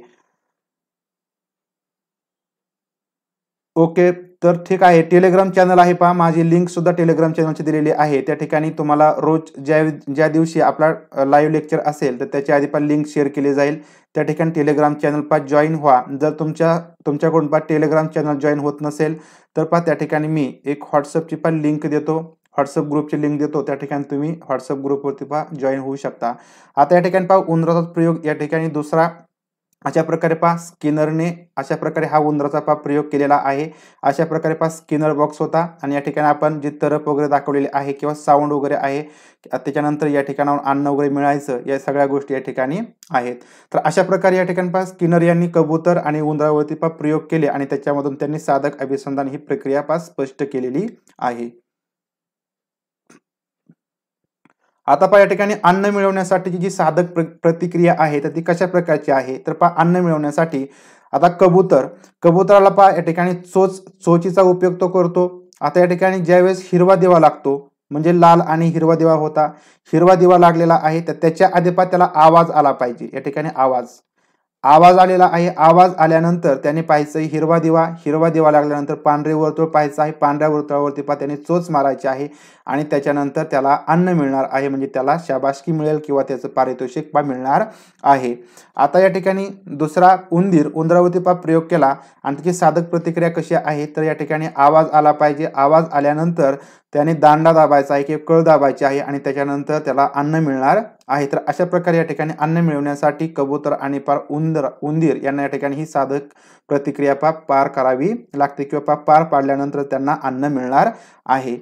ओके तर ठीक आहे टेलिग्राम चॅनल आहे पहा माझी लिंकसुद्धा टेलिग्राम चॅनलची दिलेली आहे त्या ठिकाणी तुम्हाला रोज ज्या ज्या दिवशी आपला लाईव्ह लेक्चर असेल तर त्याच्या आधी पण लिंक शेअर केली जाईल त्या ठिकाणी टेलिग्राम चॅनल पा जॉईन व्हा जर तुमच्या तुमच्याकडून पहा टेलिग्राम चॅनल जॉईन होत नसेल तर पहा त्या ठिकाणी मी एक व्हॉट्सअपची पण लिंक देतो व्हॉट्सअप ग्रुपची लिंक देतो त्या ठिकाणी तुम्ही व्हॉट्सअप ग्रुपवरती पहा जॉईन होऊ शकता आता या ठिकाणी पहा उंदराचा प्रयोग या ठिकाणी दुसरा अशा प्रकारे पहा स्किनरने अशा प्रकारे हा उंदराचा पा प्रयोग केलेला आहे अशा प्रकारे पहा स्किनर बॉक्स होता आणि या ठिकाणी आपण जे तरप वगैरे दाखवलेले आहे किंवा साऊंड वगैरे आहे त्याच्यानंतर या ठिकाणावर अन्न वगैरे मिळायचं या सगळ्या गोष्टी या ठिकाणी आहेत तर अशा प्रकारे या ठिकाणी पहा स्किनर यांनी कबूतर आणि उंदरावरती पा प्रयोग केले आणि त्याच्यामधून त्यांनी साधक अभिसंधान ही प्रक्रिया पा स्पष्ट केलेली आहे आता पहा या ठिकाणी अन्न मिळवण्यासाठीची जी साधक प्र प्रतिक्रिया आहे तर ती कशा प्रकारची आहे तर पहा अन्न मिळवण्यासाठी आता कबूतर कबूतराला पहा या ठिकाणी चोच चोचीचा उपयोग तो करतो आता या ठिकाणी ज्यावेळेस हिरवा दिवा लागतो म्हणजे लाल आणि हिरवा दिवा होता हिरवा दिवा लागलेला आहे तर त्याच्या आधी पहा त्याला आवाज आला पाहिजे या ठिकाणी आवाज आवाज आलेला आहे आवाज आल्यानंतर त्याने पाहायचं हिरवा दिवा हिरवा दिवा लागल्यानंतर पांढरे वर्तुळ पाहायचं आहे पांढऱ्या वर्तुळावरती पा त्याने चोच मारायची आहे आणि त्याच्यानंतर त्याला अन्न मिळणार आहे म्हणजे त्याला शाबासकी मिळेल किंवा त्याचं पारितोषिक पा मिळणार आहे आता या ठिकाणी दुसरा उंदीर उंदरावरती पा प्रयोग केला आणि त्याची साधक प्रतिक्रिया कशी आहे तर या ठिकाणी आवाज आला पाहिजे आवाज आल्यानंतर त्याने दांडा दाबायचा आहे किंवा कळ दाबायची आहे आणि त्याच्यानंतर त्याला अन्न मिळणार आहे तर अशा प्रकारे या ठिकाणी अन्न मिळवण्यासाठी कबूतर आणि पार उंदर उंदीर यांना या ठिकाणी ही साधक प्रतिक्रिया पा पार करावी लागते किंवा पा पार पाडल्यानंतर त्यांना अन्न मिळणार आहे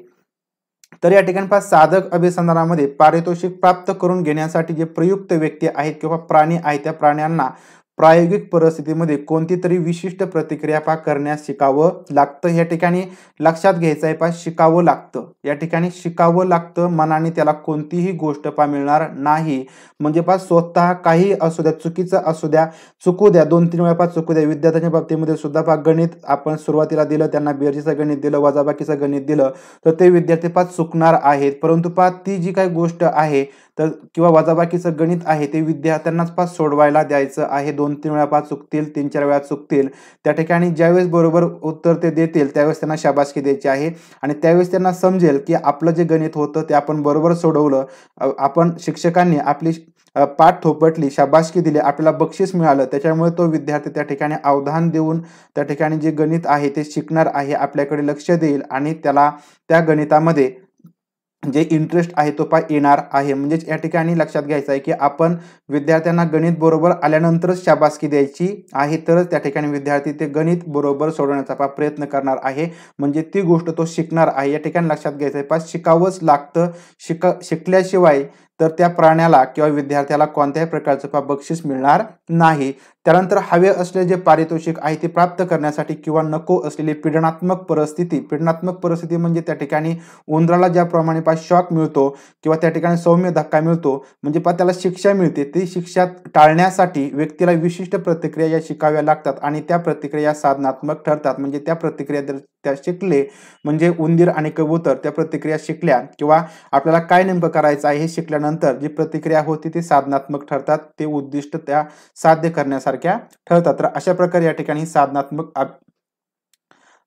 तर या ठिकाणी पहा साधक अभिसंधानामध्ये पारितोषिक प्राप्त करून घेण्यासाठी जे प्रयुक्त व्यक्ती आहेत किंवा प्राणी आहेत त्या प्राण्यांना प्रायोगिक परिस्थितीमध्ये कोणती तरी विशिष्ट प्रतिक्रिया पा करण्यास शिकावं लागतं या ठिकाणी लक्षात घ्यायचं आहे पा शिकावं लागतं या ठिकाणी शिकावं लागतं मनाने त्याला कोणतीही गोष्ट पा मिळणार नाही म्हणजे पा स्वतः काही असू द्या चुकीचं असू द्या चुकू द्या दोन तीन वेळा पा चुकू द्या विद्यार्थ्यांच्या बाबतीमध्ये सुद्धा पा गणित आपण सुरुवातीला दिलं त्यांना बेरजीचं गणित दिलं वजाबाकीचं गणित दिलं तर ते विद्यार्थी पा चुकणार आहेत परंतु पा ती जी काही गोष्ट आहे तर किंवा वजाबाकीचं गणित आहे ते विद्यार्थ्यांनाच पाच सोडवायला द्यायचं आहे दोन तीन वेळा पाच चुकतील तीन चार वेळा चुकतील त्या ठिकाणी ज्यावेळेस बरोबर उत्तर ते देतील त्यावेळेस त्यांना शाबासकी द्यायची आहे आणि त्यावेळेस त्यांना समजेल की आपलं जे गणित होतं ते आपण बरोबर सोडवलं आपण शिक्षकांनी आपली पाठ थोपटली शाबासकी दिली आपल्याला बक्षीस मिळालं त्याच्यामुळे तो विद्यार्थी त्या ठिकाणी अवधान देऊन त्या ठिकाणी जे गणित आहे ते शिकणार आहे आपल्याकडे लक्ष देईल आणि त्याला त्या गणितामध्ये जे इंटरेस्ट आहे तो पा येणार आहे म्हणजेच या ठिकाणी लक्षात घ्यायचं आहे की आपण विद्यार्थ्यांना गणित बरोबर आल्यानंतरच शाबासकी द्यायची आहे तरच त्या ठिकाणी विद्यार्थी ते गणित बरोबर सोडवण्याचा पा प्रयत्न करणार आहे म्हणजे ती गोष्ट तो शिकणार आहे या ठिकाणी लक्षात घ्यायचं आहे पा शिकावंच लागतं शिक शिकल्याशिवाय तर त्या प्राण्याला किंवा विद्यार्थ्याला कोणत्याही प्रकारचं बक्षीस मिळणार नाही त्यानंतर हवे असलेले जे पारितोषिक आहे ते प्राप्त करण्यासाठी किंवा नको असलेली पीडनात्मक परिस्थिती पीडनात्मक परिस्थिती म्हणजे त्या ठिकाणी उंदराला ज्याप्रमाणे पा शॉक मिळतो किंवा त्या ठिकाणी सौम्य धक्का मिळतो म्हणजे पा त्याला शिक्षा मिळते ती शिक्षा टाळण्यासाठी व्यक्तीला विशिष्ट प्रतिक्रिया या शिकाव्या लागतात आणि त्या प्रतिक्रिया साधनात्मक ठरतात म्हणजे त्या प्रतिक्रिया शिकले म्हणजे उंदीर आणि कबूतर त्या प्रतिक्रिया शिकल्या किंवा आपल्याला काय नेमकं करायचं आहे हे शिकल्यानंतर जी प्रतिक्रिया होती ती साधनात्मक ठरतात ते उद्दिष्ट त्या साध्य करण्यासारख्या ठरतात तर अशा प्रकारे या ठिकाणी साधनात्मक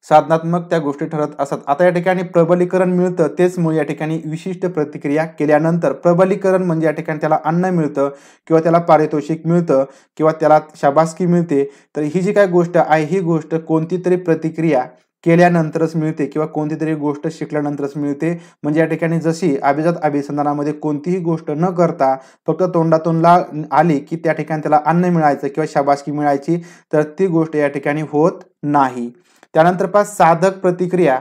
साधनात्मक त्या गोष्टी ठरत असतात आता या ठिकाणी प्रबलीकरण मिळतं तेच मूळ या ठिकाणी विशिष्ट प्रतिक्रिया केल्यानंतर प्रबलीकरण म्हणजे या ठिकाणी त्याला अन्न मिळतं किंवा त्याला पारितोषिक मिळतं किंवा त्याला शाबासकी मिळते तर ही जी काय गोष्ट आहे ही गोष्ट कोणती तरी प्रतिक्रिया केल्यानंतरच मिळते किंवा तरी गोष्ट शिकल्यानंतरच मिळते म्हणजे या ठिकाणी जशी अभिजात अभिसंधानामध्ये कोणतीही गोष्ट न करता फक्त तोंडातोंडला आली की त्या ठिकाणी त्याला अन्न मिळायचं किंवा शाबासकी मिळायची तर ती गोष्ट या ठिकाणी होत नाही त्यानंतर पाच साधक प्रतिक्रिया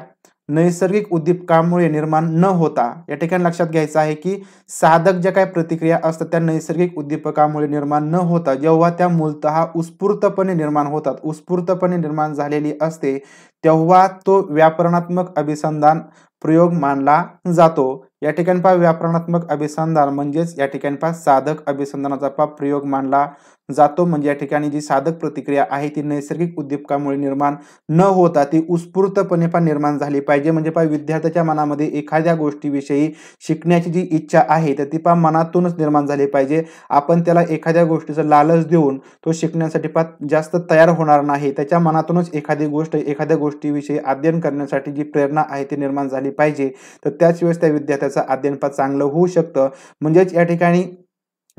नैसर्गिक उद्दीपकामुळे निर्माण न होता या ठिकाणी लक्षात घ्यायचं आहे की साधक ज्या काही प्रतिक्रिया असतात त्या नैसर्गिक उद्दीपकामुळे निर्माण न होता जेव्हा त्या मूलत उत्स्फूर्तपणे निर्माण होतात उत्स्फूर्तपणे निर्माण झालेली असते तेव्हा तो व्याकरणात्मक अभिसंधान प्रयोग मानला जातो या ठिकाणी पहा व्याकरणात्मक अभिसंधान म्हणजेच या ठिकाणी पहा साधक अभिसंधानाचा प्रयोग मानला जातो म्हणजे या ठिकाणी जी साधक प्रतिक्रिया आहे ती नैसर्गिक उद्दीपकामुळे निर्माण न होता ती उत्स्फूर्तपणे पण निर्माण झाली पाहिजे म्हणजे पहा विद्यार्थ्याच्या मनामध्ये एखाद्या गोष्टीविषयी शिकण्याची जी इच्छा आहे तर ती पहा मनातूनच निर्माण झाली पाहिजे आपण त्याला एखाद्या गोष्टीचा लालच देऊन तो शिकण्यासाठी पा जास्त तयार होणार नाही त्याच्या मनातूनच एखादी गोष्ट एखाद्या गोष्टीविषयी अध्ययन करण्यासाठी जी प्रेरणा आहे ती निर्माण झाली पाहिजे तर त्याच वेळेस त्या विद्यार्थ्याचं अध्ययन पा चांगलं होऊ शकतं म्हणजेच या ठिकाणी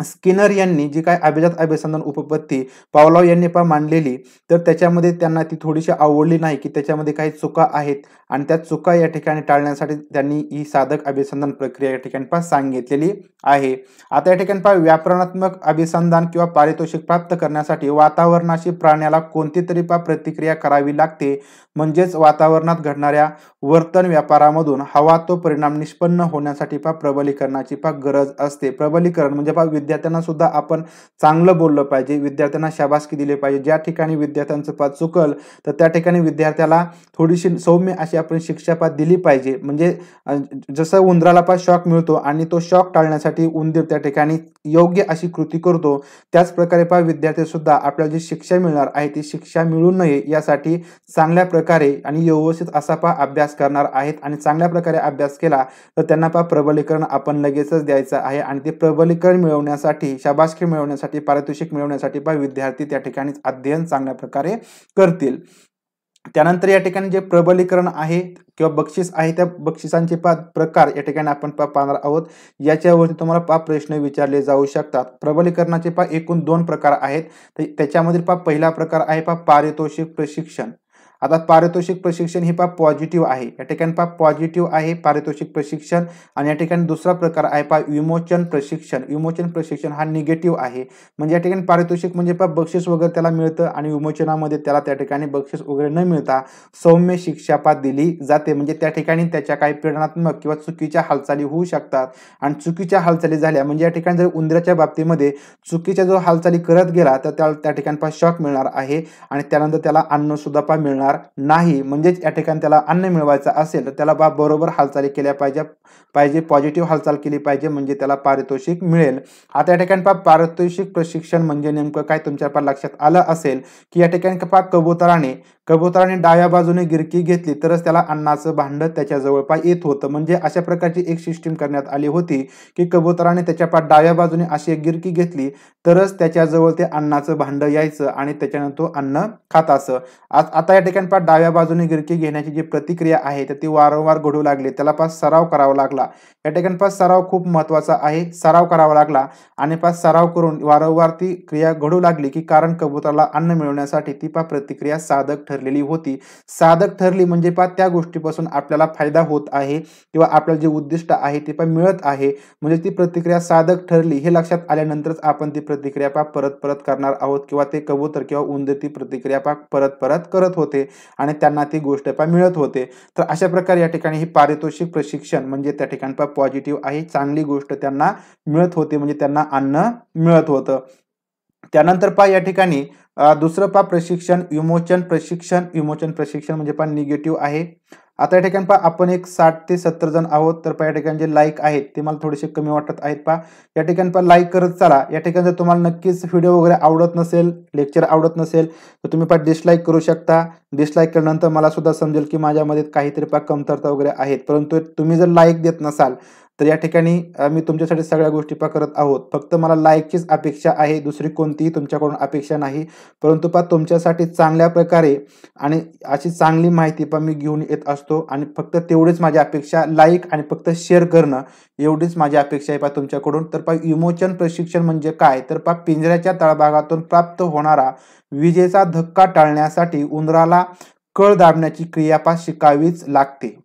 स्किनर यांनी जी काय अभिजात अभिसंधान उपपत्ती पावलाव यांनी पा मांडलेली तर त्याच्यामध्ये त्यांना ती थोडीशी आवडली नाही की त्याच्यामध्ये काही चुका आहेत आणि त्या चुका या ठिकाणी टाळण्यासाठी त्यांनी ही साधक अभिसंदन प्रक्रिया या ठिकाणी पहा सांगितलेली आहे आता या ठिकाणी पहा व्याकरणात्मक अभिसंधान किंवा पारितोषिक प्राप्त करण्यासाठी वातावरणाशी प्राण्याला कोणती तरी पा प्रतिक्रिया करावी लागते म्हणजेच वातावरणात घडणाऱ्या वर्तन व्यापारामधून हवा तो परिणाम निष्पन्न होण्यासाठी पा प्रबलीकरणाची पा गरज असते प्रबलीकरण म्हणजे पा विद्या विद्यार्थ्यांना सुद्धा आपण चांगलं बोललं पाहिजे विद्यार्थ्यांना शाबासकी दिली पाहिजे ज्या ठिकाणी विद्यार्थ्यांचं पाद चुकल तर त्या ठिकाणी विद्यार्थ्याला थोडीशी सौम्य अशी आपण शिक्षापात दिली पाहिजे म्हणजे जसं उंदराला पा शॉक मिळतो आणि तो शॉक टाळण्यासाठी उंदीर त्या ठिकाणी योग्य अशी कृती करतो त्याचप्रकारे प्रकारे पहा विद्यार्थी सुद्धा आपल्याला जी शिक्षा मिळणार आहे ती शिक्षा मिळू नये यासाठी चांगल्या प्रकारे आणि व्यवस्थित असा पा अभ्यास करणार आहेत आणि चांगल्या प्रकारे अभ्यास केला तर त्यांना पहा प्रबलीकरण आपण लगेचच द्यायचं आहे आणि ते प्रबलीकरण मिळवण्यास मिळवण्यासाठी शाबासकी मिळवण्यासाठी पारितोषिक मिळवण्यासाठी बा विद्यार्थी त्या ठिकाणी अध्ययन चांगल्या प्रकारे करतील त्यानंतर या ठिकाणी जे प्रबलीकरण आहे किंवा बक्षीस आहे त्या बक्षिसांचे पा प्रकार या ठिकाणी आपण पाहणार आहोत याच्यावरती तुम्हाला पा प्रश्न विचारले जाऊ शकतात प्रबलीकरणाचे पा एकूण दोन प्रकार आहेत त्याच्यामधील पा पहिला प्रकार आहे पा पारितोषिक प्रशिक्षण आता पारितोषिक प्रशिक्षण हे पहा पॉझिटिव्ह आहे या ठिकाणी पहा पॉझिटिव्ह आहे पारितोषिक प्रशिक्षण आणि या ठिकाणी दुसरा प्रकार आहे पहा विमोचन प्रशिक्षण विमोचन प्रशिक्षण हा निगेटिव्ह आहे म्हणजे या ठिकाणी पारितोषिक म्हणजे पहा बक्षीस वगैरे त्याला मिळतं आणि विमोचनामध्ये त्याला त्या ठिकाणी बक्षीस वगैरे न मिळता सौम्य शिक्षा पा दिली जाते म्हणजे त्या ठिकाणी त्याच्या काही प्रेरणात्मक किंवा चुकीच्या हालचाली होऊ शकतात आणि चुकीच्या हालचाली झाल्या म्हणजे या ठिकाणी जर उंदराच्या बाबतीमध्ये चुकीच्या जो हालचाली करत गेला तर त्या ठिकाणी पा शॉक मिळणार आहे आणि त्यानंतर त्याला अन्न सुद्धा पहा मिळणार नाही म्हणजेच या ठिकाणी त्याला अन्न मिळवायचं असेल तर त्याला बा बरोबर हालचाली केल्या पाहिजे पाहिजे पॉझिटिव्ह हालचाल केली पाहिजे म्हणजे त्याला पारितोषिक मिळेल आता या ठिकाणी पा पारितोषिक प्रशिक्षण म्हणजे नेमकं काय तुमच्या पा लक्षात आलं असेल की या ठिकाणी पा कबुतराने कबुतराने डाव्या बाजूने गिरकी घेतली तरच त्याला अन्नाचं भांड त्याच्या जवळपास येत होतं म्हणजे अशा प्रकारची एक सिस्टीम करण्यात आली होती की कबुतराने त्याच्या पा डाव्या बाजूने अशी एक गिरकी घेतली तरच त्याच्याजवळ ते अन्नाचं भांड यायचं आणि त्याच्यानंतर तो अन्न खात असं आता या ठिकाणी सेकंड डाव्या बाजूने गिरकी घेण्याची जी प्रतिक्रिया आहे तर ती वारंवार घडू लागली त्याला पास सराव करावा लागला या ठिकाणी पास सराव खूप महत्त्वाचा आहे सराव करावा लागला आणि पास सराव करून वारंवार ती क्रिया घडू लागली की कारण कबुतराला अन्न मिळवण्यासाठी ती पा प्रतिक्रिया साधक ठरलेली होती साधक ठरली म्हणजे पा त्या गोष्टीपासून आपल्याला फायदा होत आहे किंवा आपल्याला जे उद्दिष्ट आहे ते पा मिळत आहे म्हणजे ती प्रतिक्रिया साधक ठरली हे लक्षात आल्यानंतरच आपण ती प्रतिक्रिया पा परत परत करणार आहोत किंवा ते कबूतर किंवा उंदर ती प्रतिक्रिया पा परत परत करत होते आणि त्यांना ती गोष्ट पा मिळत होते तर अशा प्रकारे या ठिकाणी हे पारितोषिक प्रशिक्षण म्हणजे त्या ठिकाणी पा पॉझिटिव्ह आहे चांगली गोष्ट त्यांना मिळत होते म्हणजे त्यांना अन्न मिळत होतं त्यानंतर पा या ठिकाणी दुसरं पा प्रशिक्षण विमोचन प्रशिक्षण विमोचन प्रशिक्षण म्हणजे पा निगेटिव्ह आहे आता या ठिकाणी पहा आपण एक साठ ते सत्तर जण आहोत तर पहा या ठिकाणी जे लाईक आहेत ते मला थोडेसे कमी वाटत आहेत पहा या ठिकाणी पहा लाईक करत चला या ठिकाणी जर तुम्हाला नक्कीच व्हिडिओ वगैरे आवडत नसेल लेक्चर आवडत नसेल तर तुम्ही पहा डिसलाईक करू शकता डिसलाईक केल्यानंतर मला सुद्धा समजेल की माझ्यामध्ये काहीतरी पहा कमतरता वगैरे आहेत परंतु तुम्ही जर लाईक देत नसाल तर या ठिकाणी मी तुमच्यासाठी सगळ्या गोष्टी करत आहोत फक्त मला लाईकचीच अपेक्षा आहे दुसरी कोणतीही तुमच्याकडून अपेक्षा नाही परंतु पा तुमच्यासाठी चांगल्या प्रकारे आणि अशी चांगली माहिती पण मी घेऊन येत असतो आणि फक्त तेवढीच माझी अपेक्षा लाईक आणि फक्त शेअर करणं एवढीच माझी अपेक्षा आहे पा तुमच्याकडून तर पा इमोशन प्रशिक्षण म्हणजे काय तर पा पिंजऱ्याच्या तळभागातून प्राप्त होणारा विजेचा धक्का टाळण्यासाठी उंदराला कळ दाबण्याची क्रिया शिकावीच लागते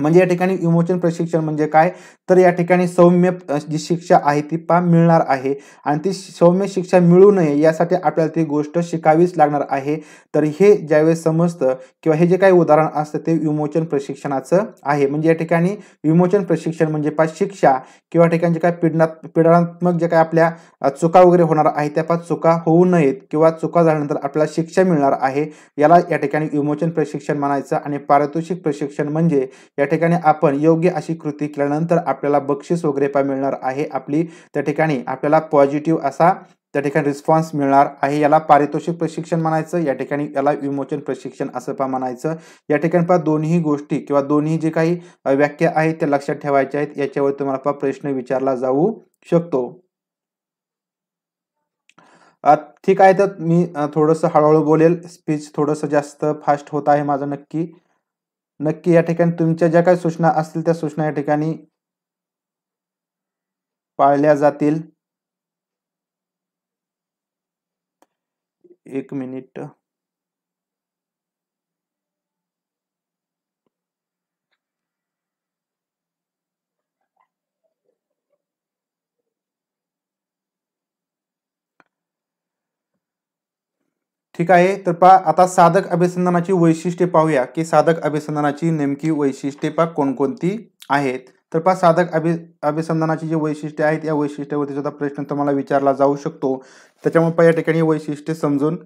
म्हणजे या ठिकाणी विमोचन प्रशिक्षण म्हणजे काय तर या ठिकाणी सौम्य जी शिक्षा आहे ती पा मिळणार आहे आणि ती सौम्य शिक्षा मिळू नये यासाठी आपल्याला ती गोष्ट शिकावीच लागणार आहे तर हे ज्यावेळेस समजतं किंवा हे जे काही उदाहरण असतं ते विमोचन प्रशिक्षणाचं आहे म्हणजे या ठिकाणी विमोचन प्रशिक्षण म्हणजे पा शिक्षा किंवा ठिकाणी जे काय पीडना पीडनात्मक जे काय आपल्या चुका वगैरे होणार आहे त्या पाच चुका होऊ नयेत किंवा चुका झाल्यानंतर आपल्याला शिक्षा मिळणार आहे याला या ठिकाणी विमोचन प्रशिक्षण म्हणायचं आणि पारितोषिक प्रशिक्षण म्हणजे या ठिकाणी आपण योग्य अशी कृती केल्यानंतर आप आपल्याला बक्षीस वगैरे पण मिळणार आहे आपली त्या ठिकाणी आपल्याला पॉझिटिव्ह असा त्या ठिकाणी रिस्पॉन्स मिळणार आहे याला पारितोषिक प्रशिक्षण म्हणायचं या ठिकाणी याला विमोचन प्रशिक्षण असं पा म्हणायचं या ठिकाणी पहा दोन्ही गोष्टी किंवा दोन्ही जे काही व्याख्या आहेत त्या लक्षात ठेवायच्या आहेत याच्यावर तुम्हाला पहा प्रश्न विचारला जाऊ शकतो ठीक आहे तर मी थोडंसं हळूहळू बोलेल स्पीच थोडंसं जास्त फास्ट होत आहे माझं नक्की नक्की या ठिकाणी तुमच्या ज्या काही सूचना असतील त्या सूचना या ठिकाणी पाळल्या जातील एक मिनिट ठीक आहे तर पा आता साधक अभिसंधानाची वैशिष्ट्ये पाहूया की साधक अभिसंधानाची नेमकी वैशिष्ट्ये पा कोणकोणती आहेत तर पहा साधक अभि अभिसंधानाची जी वैशिष्ट्ये आहेत या वैशिष्ट्यावरती सुद्धा प्रश्न तुम्हाला विचारला जाऊ शकतो त्याच्यामुळे पहा या ठिकाणी वैशिष्ट्ये समजून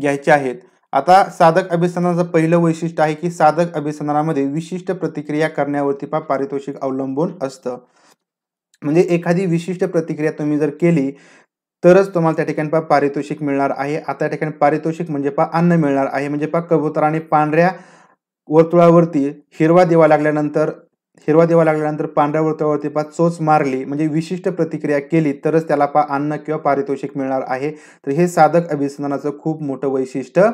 घ्यायचे आहेत आता साधक अभिसंधानाचं पहिलं वैशिष्ट्य आहे की साधक अभिसंधानामध्ये विशिष्ट प्रतिक्रिया करण्यावरती पहा पारितोषिक अवलंबून असतं म्हणजे एखादी विशिष्ट प्रतिक्रिया तुम्ही जर केली तरच तुम्हाला त्या ठिकाणी पहा पारितोषिक मिळणार आहे आता या ठिकाणी पारितोषिक म्हणजे पहा अन्न मिळणार आहे म्हणजे पहा कबुतराने पांढऱ्या वर्तुळावरती हिरवा दिवा लागल्यानंतर हिरवा देवा लागल्यानंतर पांढऱ्या वृत्तावरती पा चोच मारली म्हणजे विशिष्ट प्रतिक्रिया केली तरच त्याला पा अन्न किंवा पारितोषिक मिळणार आहे तर हे साधक अभिसंधनाचं खूप मोठं वैशिष्ट्य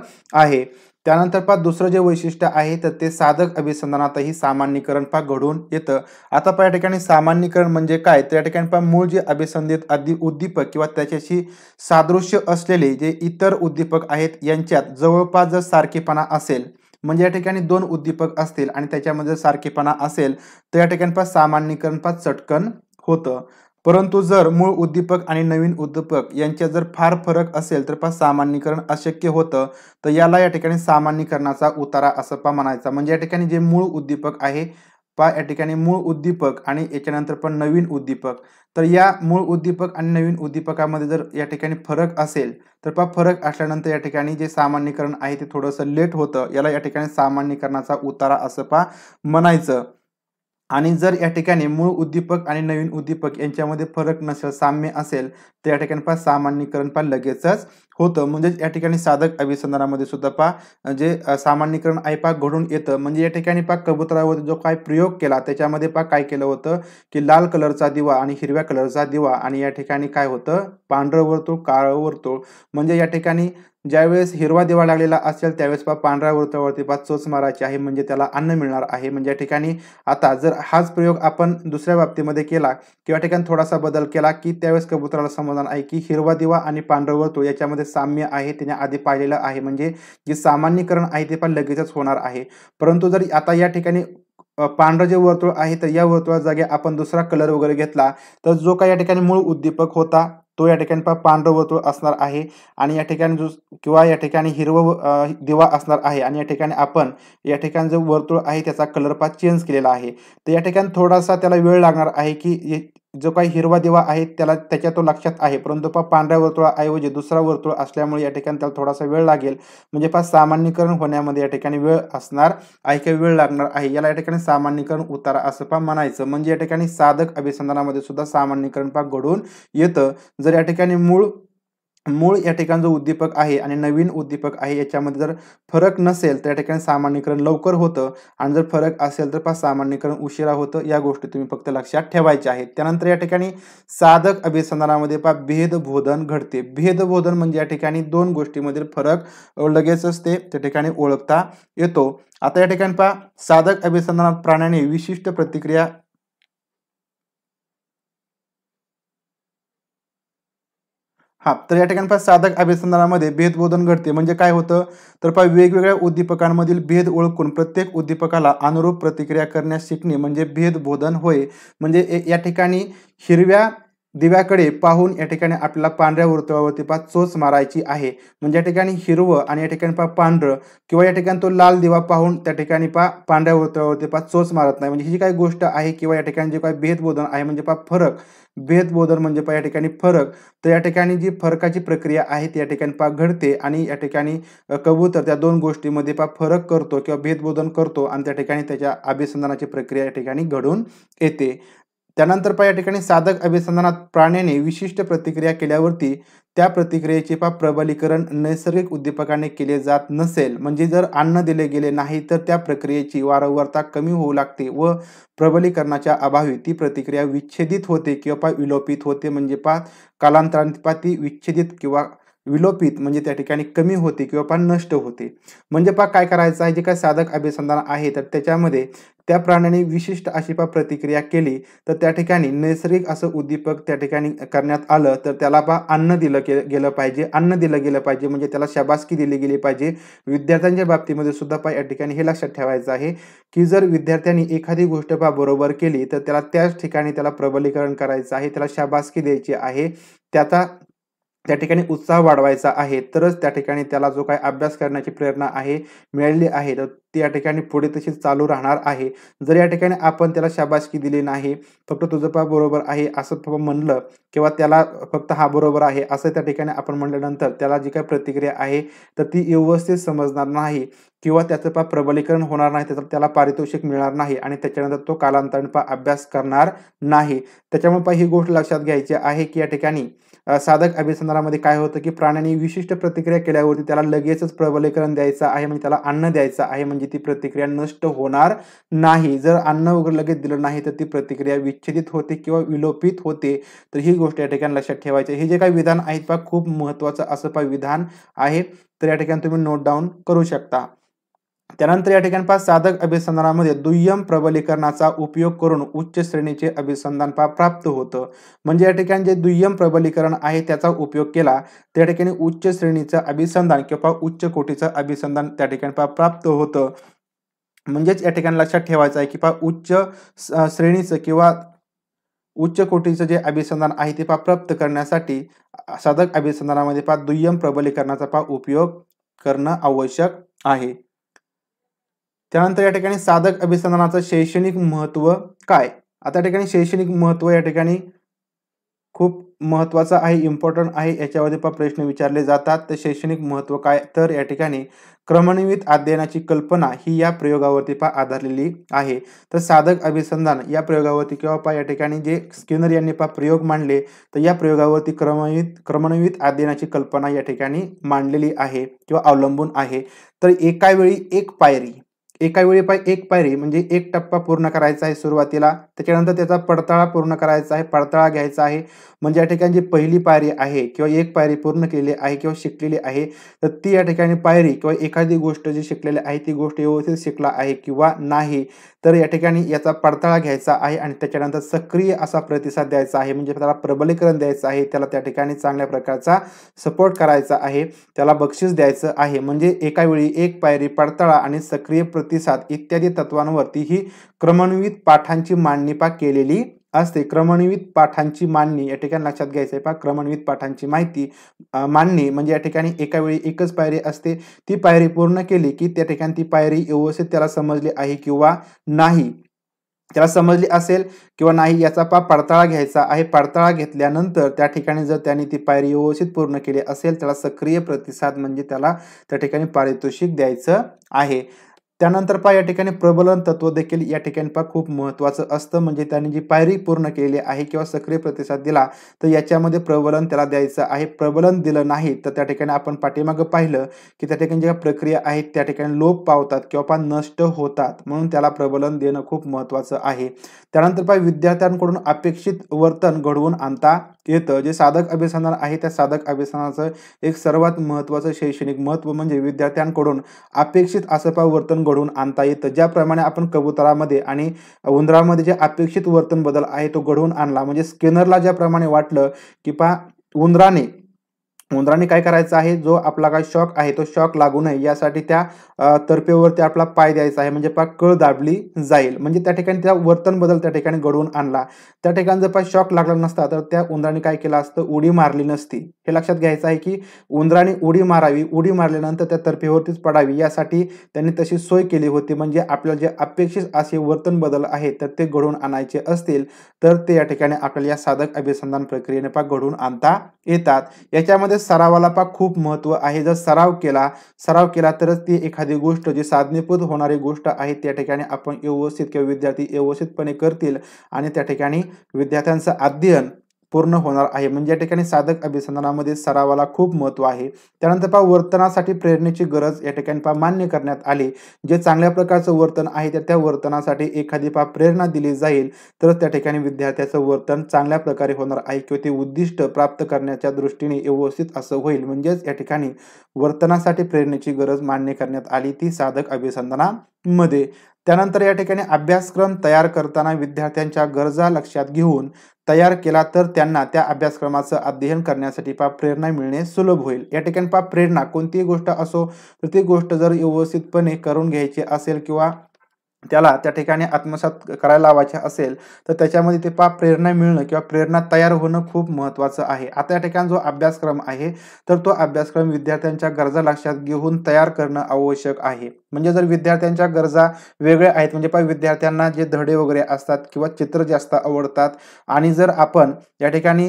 आहे त्यानंतर पा दुसरं जे वैशिष्ट्य आहे तर ते साधक अभिसंदनातही सामान्यीकरण पा घडून येतं आता पा या ठिकाणी सामान्यीकरण म्हणजे काय तर या ठिकाणी पा मूळ जे अभिसंधित अधि उद्दीपक किंवा त्याच्याशी सादृश्य असलेले जे इतर उद्दीपक आहेत यांच्यात जवळपास जर सारखेपणा असेल म्हणजे या ठिकाणी दोन उद्दीपक असतील आणि त्याच्यामध्ये सारखेपणा असेल तर या ठिकाणी पण सामान्यीकरण पण चटकन होतं परंतु जर मूळ उद्दीपक आणि नवीन उद्दीपक यांच्यात जर फार फरक असेल तर पहा सामान्यीकरण अशक्य होतं तर याला या ठिकाणी सामान्यीकरणाचा उतारा असं पहा म्हणायचा म्हणजे या ठिकाणी जे मूळ उद्दीपक आहे पहा या ठिकाणी मूळ उद्दीपक आणि याच्यानंतर पण नवीन उद्दीपक तर या मूळ उद्दीपक आणि नवीन उद्दीपकामध्ये जर या ठिकाणी फरक असेल तर पहा फरक असल्यानंतर या ठिकाणी जे सामान्यीकरण आहे ते थोडंसं लेट होतं याला या ठिकाणी सामान्यकरणाचा उतारा असं पा म्हणायचं आणि जर या ठिकाणी मूळ उद्दीपक आणि नवीन उद्दीपक यांच्यामध्ये फरक नसेल साम्य असेल तर या ठिकाणी पहा सामान्यीकरण पहा लगेचच होतं म्हणजेच या ठिकाणी साधक अभिसंधानामध्ये सुद्धा पा जे सामान्यकरण आहे घडून येतं म्हणजे या ठिकाणी पा कबुतरावर जो काय प्रयोग केला त्याच्यामध्ये पा काय केलं होतं की लाल कलरचा दिवा आणि हिरव्या कलरचा दिवा आणि या ठिकाणी काय होतं पांढरं वर्तुळ काळं वर्तुळ म्हणजे या ठिकाणी ज्यावेळेस हिरवा दिवा लागलेला असेल त्यावेळेस पा पांढऱ्या वर्तुळावरती पा चोच मारायची आहे म्हणजे त्याला अन्न मिळणार आहे म्हणजे या ठिकाणी आता जर हाच प्रयोग आपण दुसऱ्या बाबतीमध्ये केला किंवा ठिकाणी थोडासा बदल केला की त्यावेळेस कबुतराला समजणार आहे की हिरवा दिवा आणि पांढरं वर्तुळ याच्यामध्ये साम्य आहे त्याने आधी पाहिलेलं आहे म्हणजे जे सामान्यकरण आहे ते पण लगेचच होणार आहे परंतु जर आता या ठिकाणी पांढरं जे वर्तुळ आहे तर या वर्तुळा जागे आपण दुसरा कलर वगैरे घेतला तर जो काही या ठिकाणी मूळ उद्दीपक होता तो या ठिकाणी पण पांढरं वर्तुळ असणार आहे आणि या ठिकाणी जो किंवा या ठिकाणी हिरवं दिवा असणार आहे आणि या ठिकाणी आपण या ठिकाणी जो वर्तुळ आहे त्याचा कलर पा चेंज केलेला आहे तर या ठिकाणी थोडासा त्याला वेळ लागणार आहे की जो काही हिरवा दिवा आहे त्याला त्याच्या तो लक्षात आहे परंतु पहा पांढऱ्या वर्तुळाऐवजी दुसरा वर्तुळ असल्यामुळे या ठिकाणी त्याला थोडासा वेळ लागेल म्हणजे पहा सामान्यीकरण होण्यामध्ये या ठिकाणी वेळ असणार आहे किंवा वेळ लागणार आहे याला या ठिकाणी सामान्यकरण उतारा असं पहा म्हणायचं म्हणजे या ठिकाणी साधक अभिसंधानामध्ये सुद्धा सामान्यीकरण पहा घडून येतं जर या ठिकाणी मूळ मूळ या ठिकाणी जो उद्दीपक आहे आणि नवीन उद्दीपक आहे याच्यामध्ये जर फरक नसेल तर या ठिकाणी सामान्यीकरण लवकर होतं आणि जर फरक असेल तर पहा सामान्यीकरण उशिरा होतं या गोष्टी तुम्ही फक्त लक्षात ठेवायच्या आहेत त्यानंतर या ठिकाणी साधक अभिसंधानामध्ये पहा भेदबोधन घडते भेदबोधन म्हणजे या ठिकाणी दोन गोष्टीमधील फरक लगेच असते त्या ठिकाणी ओळखता येतो आता या ठिकाणी पहा साधक अभिसंधानात प्राण्याने विशिष्ट प्रतिक्रिया हा तर या ठिकाणी साधक अभिसंधानामध्ये भेदबोधन घडते म्हणजे काय होतं तर पहा वेगवेगळ्या उद्दीपकांमधील भेद ओळखून प्रत्येक उद्दीपकाला अनुरूप प्रतिक्रिया करण्यास शिकणे म्हणजे भेदबोधन होय म्हणजे या ठिकाणी हिरव्या दिव्याकडे पाहून या ठिकाणी आपल्याला पांढऱ्या वर्तुळावरती पा चोच मारायची आहे म्हणजे या ठिकाणी हिरवं आणि या ठिकाणी पहा पांढरं किंवा या ठिकाणी तो लाल दिवा पाहून त्या ठिकाणी पहा पांढऱ्या वर्तुळावरती पा चोच मारत नाही म्हणजे ही जी काही गोष्ट आहे किंवा या ठिकाणी जे काही भेदबोधन आहे म्हणजे पहा फरक भेदबोधन म्हणजे पहा या ठिकाणी फरक तर या ठिकाणी जी फरकाची प्रक्रिया आहे ती या ठिकाणी पा घडते आणि या ठिकाणी कबूतर त्या दोन गोष्टीमध्ये पहा फरक करतो किंवा भेदबोधन करतो आणि त्या ठिकाणी त्याच्या अभिसंधानाची प्रक्रिया या ठिकाणी घडून येते त्यानंतर पहा या ठिकाणी साधक अभिसंधानात प्राण्याने विशिष्ट प्रतिक्रिया केल्यावरती त्या प्रतिक्रियेचे पा प्रबलीकरण नैसर्गिक उद्दीपकाने केले जात नसेल म्हणजे जर अन्न दिले गेले नाही तर त्या प्रक्रियेची वारंवारता कमी होऊ लागते व प्रबलीकरणाच्या अभावी ती प्रतिक्रिया विच्छेदित होते किंवा पा विलोपित होते म्हणजे पा कालांतराने ती विच्छेदित किंवा विलोपित म्हणजे त्या ठिकाणी कमी होते किंवा पहा नष्ट होते म्हणजे पहा काय करायचं आहे जे काय साधक अभिसंधान आहे तर त्याच्यामध्ये त्या प्राण्याने विशिष्ट अशी पा प्रतिक्रिया केली तर त्या ठिकाणी नैसर्गिक असं उद्दीपक त्या ठिकाणी करण्यात आलं तर त्याला पा अन्न दिलं के गेलं पाहिजे अन्न दिलं गेलं पाहिजे म्हणजे त्याला शाबासकी दिली गेली पाहिजे विद्यार्थ्यांच्या बाबतीमध्ये सुद्धा पा या ठिकाणी हे लक्षात ठेवायचं आहे की जर विद्यार्थ्यांनी एखादी गोष्ट पा बरोबर केली तर त्याला त्याच ठिकाणी त्याला प्रबलीकरण करायचं आहे त्याला शाबासकी द्यायची आहे त्याचा त्या ठिकाणी उत्साह वाढवायचा आहे तरच त्या ठिकाणी त्याला जो काही अभ्यास करण्याची प्रेरणा आहे मिळाली आहे तर ती या ठिकाणी पुढे तशी चालू राहणार आहे जर या ठिकाणी आपण त्याला शाबासकी दिली नाही फक्त तुझं पा बरोबर आहे असं म्हणलं किंवा त्याला फक्त हा बरोबर आहे असं त्या ठिकाणी आपण म्हटल्यानंतर त्याला जी काही प्रतिक्रिया आहे तर ती व्यवस्थित समजणार नाही किंवा त्याचं पा प्रबलीकरण होणार नाही त्याचं त्याला पारितोषिक मिळणार नाही आणि त्याच्यानंतर तो कालांतरण पा अभ्यास करणार नाही त्याच्यामुळे पा ही गोष्ट लक्षात घ्यायची आहे की या ठिकाणी साधक अभिसंधानामध्ये काय होतं की प्राण्याने विशिष्ट प्रतिक्रिया केल्यावरती त्याला लगेचच प्रबलीकरण द्यायचं आहे म्हणजे त्याला अन्न द्यायचं आहे म्हणजे ती प्रतिक्रिया नष्ट होणार नाही जर अन्न वगैरे लगेच दिलं नाही तर ती प्रतिक्रिया विच्छेदित होते किंवा विलोपित होते तर ही गोष्ट या ठिकाणी लक्षात ठेवायची हे जे काही विधान आहेत पहा खूप महत्त्वाचं असं पहा विधान आहे तर या ठिकाणी तुम्ही नोट डाऊन करू शकता त्यानंतर या ठिकाणी पहा साधक अभिसंधानामध्ये दुय्यम प्रबलीकरणाचा उपयोग करून उच्च श्रेणीचे अभिसंधान पा प्राप्त होतं म्हणजे या ठिकाणी जे दुय्यम प्रबलीकरण आहे त्याचा उपयोग केला त्या ठिकाणी उच्च श्रेणीचं अभिसंधान किंवा उच्च कोटीचं अभिसंधान त्या ठिकाणी पा प्राप्त होतं म्हणजेच या ठिकाणी लक्षात ठेवायचं आहे की पहा उच्च श्रेणीचं किंवा उच्च कोटीचं जे अभिसंधान आहे ते पा प्राप्त करण्यासाठी साधक अभिसंधानामध्ये पा दुय्यम प्रबलीकरणाचा पा उपयोग करणं आवश्यक आहे त्यानंतर या ठिकाणी साधक अभिसंधानाचं शैक्षणिक महत्त्व काय आता या ठिकाणी शैक्षणिक महत्त्व या ठिकाणी खूप महत्त्वाचं आहे इम्पॉर्टंट आहे याच्यावरती पण प्रश्न विचारले जातात तर शैक्षणिक महत्त्व काय तर या ठिकाणी क्रमनिवित अध्ययनाची कल्पना ही या प्रयोगावरती पा आधारलेली आहे तर साधक अभिसंधान या प्रयोगावरती किंवा पा या ठिकाणी जे स्किनर यांनी पा प्रयोग मांडले तर या प्रयोगावरती क्रमनिवित क्रमनिवित अध्ययनाची कल्पना या ठिकाणी मांडलेली आहे किंवा अवलंबून आहे तर एका वेळी एक पायरी एका वेळी पाय एक पायरी म्हणजे एक टप्पा पूर्ण करायचा आहे सुरुवातीला त्याच्यानंतर त्याचा पडताळा पूर्ण करायचा आहे पडताळा घ्यायचा आहे म्हणजे या ठिकाणी जी पहिली पायरी आहे किंवा एक पायरी पूर्ण केलेली आहे किंवा शिकलेली आहे तर ती या ठिकाणी पायरी किंवा एखादी गोष्ट जी शिकलेली आहे ती गोष्ट व्यवस्थित शिकला आहे किंवा नाही तर या ठिकाणी याचा पडताळा घ्यायचा आहे आणि त्याच्यानंतर सक्रिय असा प्रतिसाद द्यायचा आहे म्हणजे त्याला प्रबलीकरण द्यायचं आहे त्याला त्या ठिकाणी चांगल्या प्रकारचा सपोर्ट करायचा आहे त्याला बक्षीस द्यायचं आहे म्हणजे एका वेळी एक पायरी पडताळा आणि सक्रिय प्रति प्रतिसाद इत्यादी तत्वांवरती ही क्रमन्वित पाठांची मांडणी पा केलेली असते क्रमन्वित पाठांची मांडणी या ठिकाणी लक्षात घ्यायचं आहे पाठांची माहिती मांडणी म्हणजे या ठिकाणी एका वेळी एकच पायरी असते ती पायरी पूर्ण केली की त्या ठिकाणी ती पायरी व्यवस्थित त्याला समजली आहे किंवा नाही त्याला समजली असेल किंवा नाही याचा पा पडताळा घ्यायचा आहे पडताळा घेतल्यानंतर त्या ठिकाणी जर त्याने ती पायरी व्यवस्थित पूर्ण केली असेल त्याला सक्रिय प्रतिसाद म्हणजे त्याला त्या ठिकाणी पारितोषिक द्यायचं आहे त्यानंतर पहा या ठिकाणी प्रबलन तत्व देखील या ठिकाणी पहा खूप महत्त्वाचं असतं म्हणजे त्यांनी जी पायरी पूर्ण केली आहे किंवा सक्रिय प्रतिसाद दिला तर याच्यामध्ये प्रबलन त्याला द्यायचं आहे प्रबलन दिलं नाही तर त्या ठिकाणी आपण पाठीमागं पाहिलं की त्या ठिकाणी ज्या प्रक्रिया आहेत त्या ठिकाणी लोप पावतात किंवा पहा नष्ट होतात म्हणून त्याला प्रबलन देणं खूप महत्त्वाचं आहे त्यानंतर पहा विद्यार्थ्यांकडून अपेक्षित वर्तन घडवून आणता येतं जे साधक अभ्यासणार आहे त्या साधक अभ्यासनाचं एक सर्वात महत्त्वाचं शैक्षणिक महत्त्व म्हणजे विद्यार्थ्यांकडून अपेक्षित असपा वर्तन घडवून आणता येतं ज्याप्रमाणे आपण कबुतरामध्ये आणि उंदरामध्ये जे अपेक्षित वर्तन बदल आहे तो घडवून आणला म्हणजे स्किनरला ज्याप्रमाणे वाटलं की पा उंदराने उंदराने काय करायचं आहे जो आपला काय शॉक आहे तो शॉक लागू नये यासाठी त्या तर्फेवरती आपला पाय द्यायचा आहे म्हणजे पा कळ दाबली जाईल म्हणजे त्या ठिकाणी त्या वर्तन बदल त्या ठिकाणी घडवून आणला त्या ठिकाणी जर पाय शॉक लागला नसता तर त्या उंदराने काय केलं असतं उडी मारली नसती हे लक्षात घ्यायचं आहे की उंदराने उडी मारावी उडी मारल्यानंतर त्या तर्फेवरतीच पडावी यासाठी त्यांनी तशी सोय केली होती म्हणजे आपल्याला जे अपेक्षित असे वर्तन बदल आहेत तर ते घडवून आणायचे असतील तर ते या ठिकाणी आपल्याला या साधक अभिसंधान प्रक्रियेने पा घडवून आणता येतात याच्यामध्ये सरावाला पा खूप महत्व आहे जर सराव केला सराव केला तरच ती एखादी गोष्ट जी साधनेपूत होणारी गोष्ट आहे त्या ठिकाणी आपण व्यवस्थित किंवा विद्यार्थी व्यवस्थितपणे करतील आणि त्या ठिकाणी विद्यार्थ्यांचं अध्ययन पूर्ण होणार आहे म्हणजे या ठिकाणी साधक अभिसंदनामध्ये सरावाला खूप महत्व आहे त्यानंतर पहा वर्तनासाठी प्रेरणेची गरज या ठिकाणी पहा मान्य करण्यात आली जे चांगल्या प्रकारचं वर्तन आहे तर त्या वर्तनासाठी एखादी पहा प्रेरणा दिली जाईल तरच त्या ठिकाणी विद्यार्थ्याचं वर्तन चांगल्या प्रकारे होणार आहे किंवा ते उद्दिष्ट प्राप्त करण्याच्या दृष्टीने व्यवस्थित असं होईल म्हणजेच या ठिकाणी वर्तनासाठी प्रेरणेची गरज मान्य करण्यात आली ती साधक अभिसंदनामध्ये त्यानंतर या ठिकाणी अभ्यासक्रम तयार करताना विद्यार्थ्यांच्या गरजा लक्षात घेऊन तयार केला तर त्यांना त्या अभ्यासक्रमाचं अध्ययन करण्यासाठी पा प्रेरणा मिळणे सुलभ होईल या ठिकाणी पा प्रेरणा कोणतीही गोष्ट असो तर ती गोष्ट जर व्यवस्थितपणे करून घ्यायची असेल किंवा त्याला त्या ठिकाणी आत्मसात करायला लावायचे असेल तर त्याच्यामध्ये ते पा प्रेरणा मिळणं किंवा प्रेरणा तयार होणं खूप महत्त्वाचं आहे आता या ठिकाणी जो अभ्यासक्रम आहे तर तो अभ्यासक्रम विद्यार्थ्यांच्या गरजा लक्षात घेऊन तयार करणं आवश्यक आहे म्हणजे जर विद्यार्थ्यांच्या गरजा वेगळ्या आहेत म्हणजे पहा विद्यार्थ्यांना जे धडे वगैरे असतात किंवा चित्र जास्त आवडतात आणि जर आपण या ठिकाणी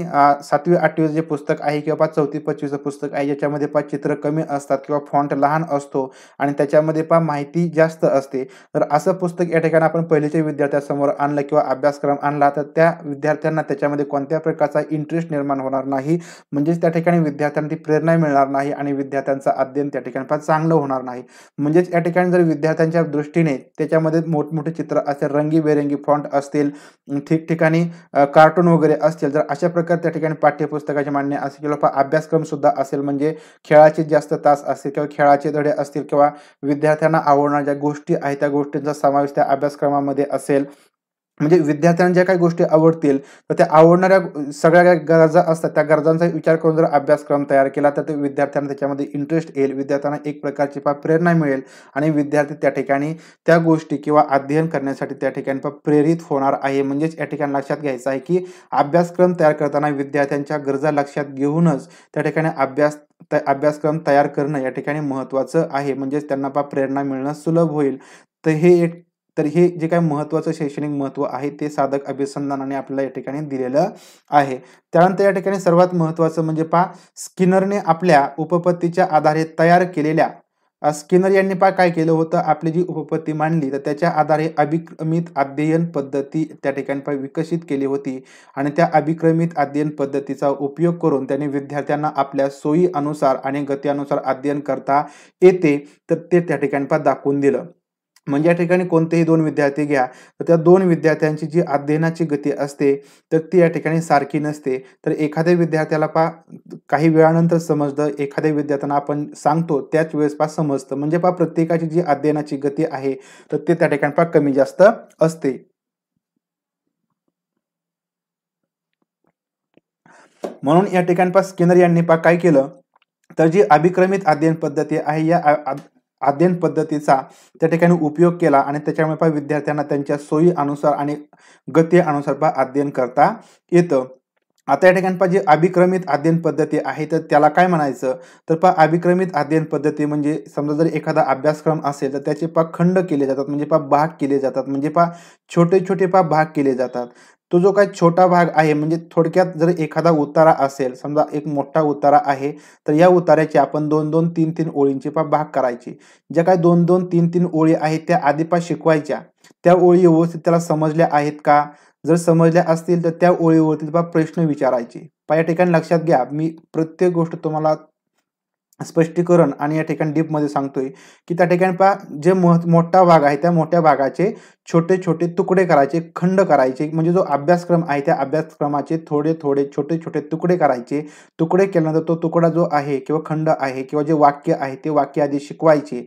सातवी आठवीचं जे पुस्तक आहे किंवा पा चौथी पाचवीचं पुस्तक आहे ज्याच्यामध्ये पा चित्र कमी असतात किंवा फॉन्ट लहान असतो आणि त्याच्यामध्ये पा माहिती जास्त असते तर असं पुस्तक या ठिकाणी आपण पहिलेच्या विद्यार्थ्यासमोर आणलं किंवा अभ्यासक्रम आणला तर त्या विद्यार्थ्यांना त्याच्यामध्ये कोणत्या प्रकारचा इंटरेस्ट निर्माण होणार नाही म्हणजेच त्या ठिकाणी विद्यार्थ्यांना ती प्रेरणा मिळणार नाही आणि विद्यार्थ्यांचं अध्ययन त्या ठिकाणी फार चांगलं होणार नाही म्हणजेच या ठिकाणी ठिकाणी जर विद्यार्थ्यांच्या दृष्टीने त्याच्यामध्ये मोठमोठे चित्र असेल रंगीबेरंगी फॉन्ट असतील ठिकठिकाणी कार्टून वगैरे असतील तर अशा प्रकारे त्या ठिकाणी पाठ्यपुस्तकाची मान्य असेल किंवा अभ्यासक्रमसुद्धा असेल म्हणजे खेळाचे जास्त तास असतील किंवा खेळाचे धडे असतील किंवा विद्यार्थ्यांना आवडणाऱ्या ज्या गोष्टी आहेत त्या गोष्टींचा समावेश त्या अभ्यासक्रमामध्ये असेल म्हणजे विद्यार्थ्यांना ज्या काही गोष्टी आवडतील तर त्या आवडणाऱ्या सगळ्या काही गरजा असतात त्या गरजांचा विचार करून जर अभ्यासक्रम तयार केला तर ते विद्यार्थ्यांना त्याच्यामध्ये इंटरेस्ट येईल विद्यार्थ्यांना एक प्रकारची पा प्रेरणा मिळेल आणि विद्यार्थी त्या ठिकाणी त्या गोष्टी किंवा अध्ययन करण्यासाठी त्या ठिकाणी प्रेरित होणार आहे म्हणजेच या ठिकाणी लक्षात घ्यायचं आहे की अभ्यासक्रम तयार करताना विद्यार्थ्यांच्या गरजा लक्षात घेऊनच त्या ठिकाणी अभ्यास अभ्यासक्रम तयार करणं या ठिकाणी महत्त्वाचं आहे म्हणजेच त्यांना पा प्रेरणा मिळणं सुलभ होईल तर हे एक तर हे जे काय महत्त्वाचं शैक्षणिक महत्त्व आहे ते साधक अभिसंधानाने आपल्याला या ठिकाणी दिलेलं आहे त्यानंतर या ठिकाणी सर्वात महत्त्वाचं म्हणजे पा स्किनरने आपल्या उपपत्तीच्या आधारे तयार केलेल्या स्किनर यांनी पा काय केलं होतं आपली जी उपपत्ती मांडली तर त्याच्या आधारे अभिक्रमित अध्ययन पद्धती त्या ठिकाणी पा विकसित केली होती आणि त्या अभिक्रमित अध्ययन पद्धतीचा उपयोग करून त्यांनी विद्यार्थ्यांना आपल्या अनुसार आणि गतीनुसार अध्ययन करता येते तर ते त्या ठिकाणी पा दाखवून दिलं म्हणजे या ठिकाणी कोणतेही दोन विद्यार्थी घ्या तर त्या दोन विद्यार्थ्यांची जी अध्ययनाची गती असते तर ती या ठिकाणी सारखी नसते तर एखाद्या विद्यार्थ्याला पा काही वेळानंतर समजतं एखाद्या विद्यार्थ्यांना आपण सांगतो त्याच वेळेस पा समजतं म्हणजे पा प्रत्येकाची जी अध्ययनाची गती आहे तर ते त्या ठिकाणी पा कमी जास्त असते म्हणून या ठिकाणी पा स्किनर यांनी पा काय केलं तर जी अभिक्रमित अध्ययन पद्धती आहे या अध्ययन पद्धतीचा त्या ठिकाणी उपयोग केला आणि त्याच्यामुळे पहा विद्यार्थ्यांना त्यांच्या सोयी अनुसार आणि गती अनुसार पहा अध्ययन करता येतं आता या ठिकाणी पाहिजे जी अभिक्रमित अध्ययन पद्धती आहे तर त्याला काय म्हणायचं तर पहा अभिक्रमित अध्ययन पद्धती म्हणजे समजा जर एखादा अभ्यासक्रम असेल तर त्याचे पा खंड केले जातात म्हणजे पहा भाग केले जातात म्हणजे पहा छोटे छोटे पा भाग केले जातात तो जो काही छोटा भाग आहे म्हणजे थोडक्यात जर एखादा उतारा असेल समजा एक मोठा उतारा आहे तर या उताऱ्याचे आपण दोन दोन तीन तीन ओळींचे पा भाग करायचे ज्या काही दोन दोन तीन तीन ओळी आहेत त्या आधी पा शिकवायच्या त्या ओळी व्यवस्थित त्याला समजल्या आहेत का जर समजल्या असतील तर त्या ओळीवरती पा प्रश्न विचारायचे पा या ठिकाणी लक्षात घ्या मी प्रत्येक गोष्ट तुम्हाला स्पष्टीकरण आणि या ठिकाणी डीपमध्ये सांगतोय की त्या ठिकाणी पा जे मोठा भाग आहे त्या मोठ्या भागाचे छोटे छोटे तुकडे करायचे खंड करायचे म्हणजे जो अभ्यासक्रम आहे त्या अभ्यासक्रमाचे थोडे थोडे छोटे छोटे तुकडे करायचे तुकडे केल्यानंतर तो तुकडा जो आहे किंवा खंड आहे किंवा जे वाक्य आहे ते वाक्य आधी शिकवायचे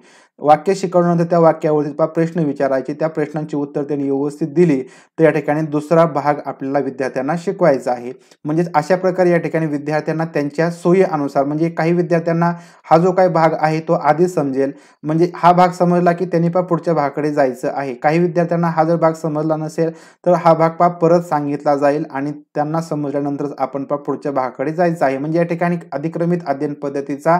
वाक्य शिकवल्यानंतर त्या वाक्यावरती प्रश्न विचारायचे त्या प्रश्नांची उत्तर त्यांनी व्यवस्थित दिली तर या ठिकाणी दुसरा भाग आपल्याला विद्यार्थ्यांना शिकवायचा आहे म्हणजेच अशा प्रकारे या ठिकाणी विद्यार्थ्यांना त्यांच्या सोयीनुसार म्हणजे काही विद्यार्थ्यांना हा जो काही भाग आहे तो आधी समजेल म्हणजे हा भाग समजला की त्यांनी पण पुढच्या भागाकडे जायचं आहे काही विद्यार्थी विद्यार्थ्यांना हा जर भाग समजला नसेल तर हा भाग पा परत सांगितला जाईल आणि त्यांना समजल्यानंतरच आपण पा पुढच्या भागाकडे जायचं आहे म्हणजे या ठिकाणी अधिक्रमित अध्ययन पद्धतीचा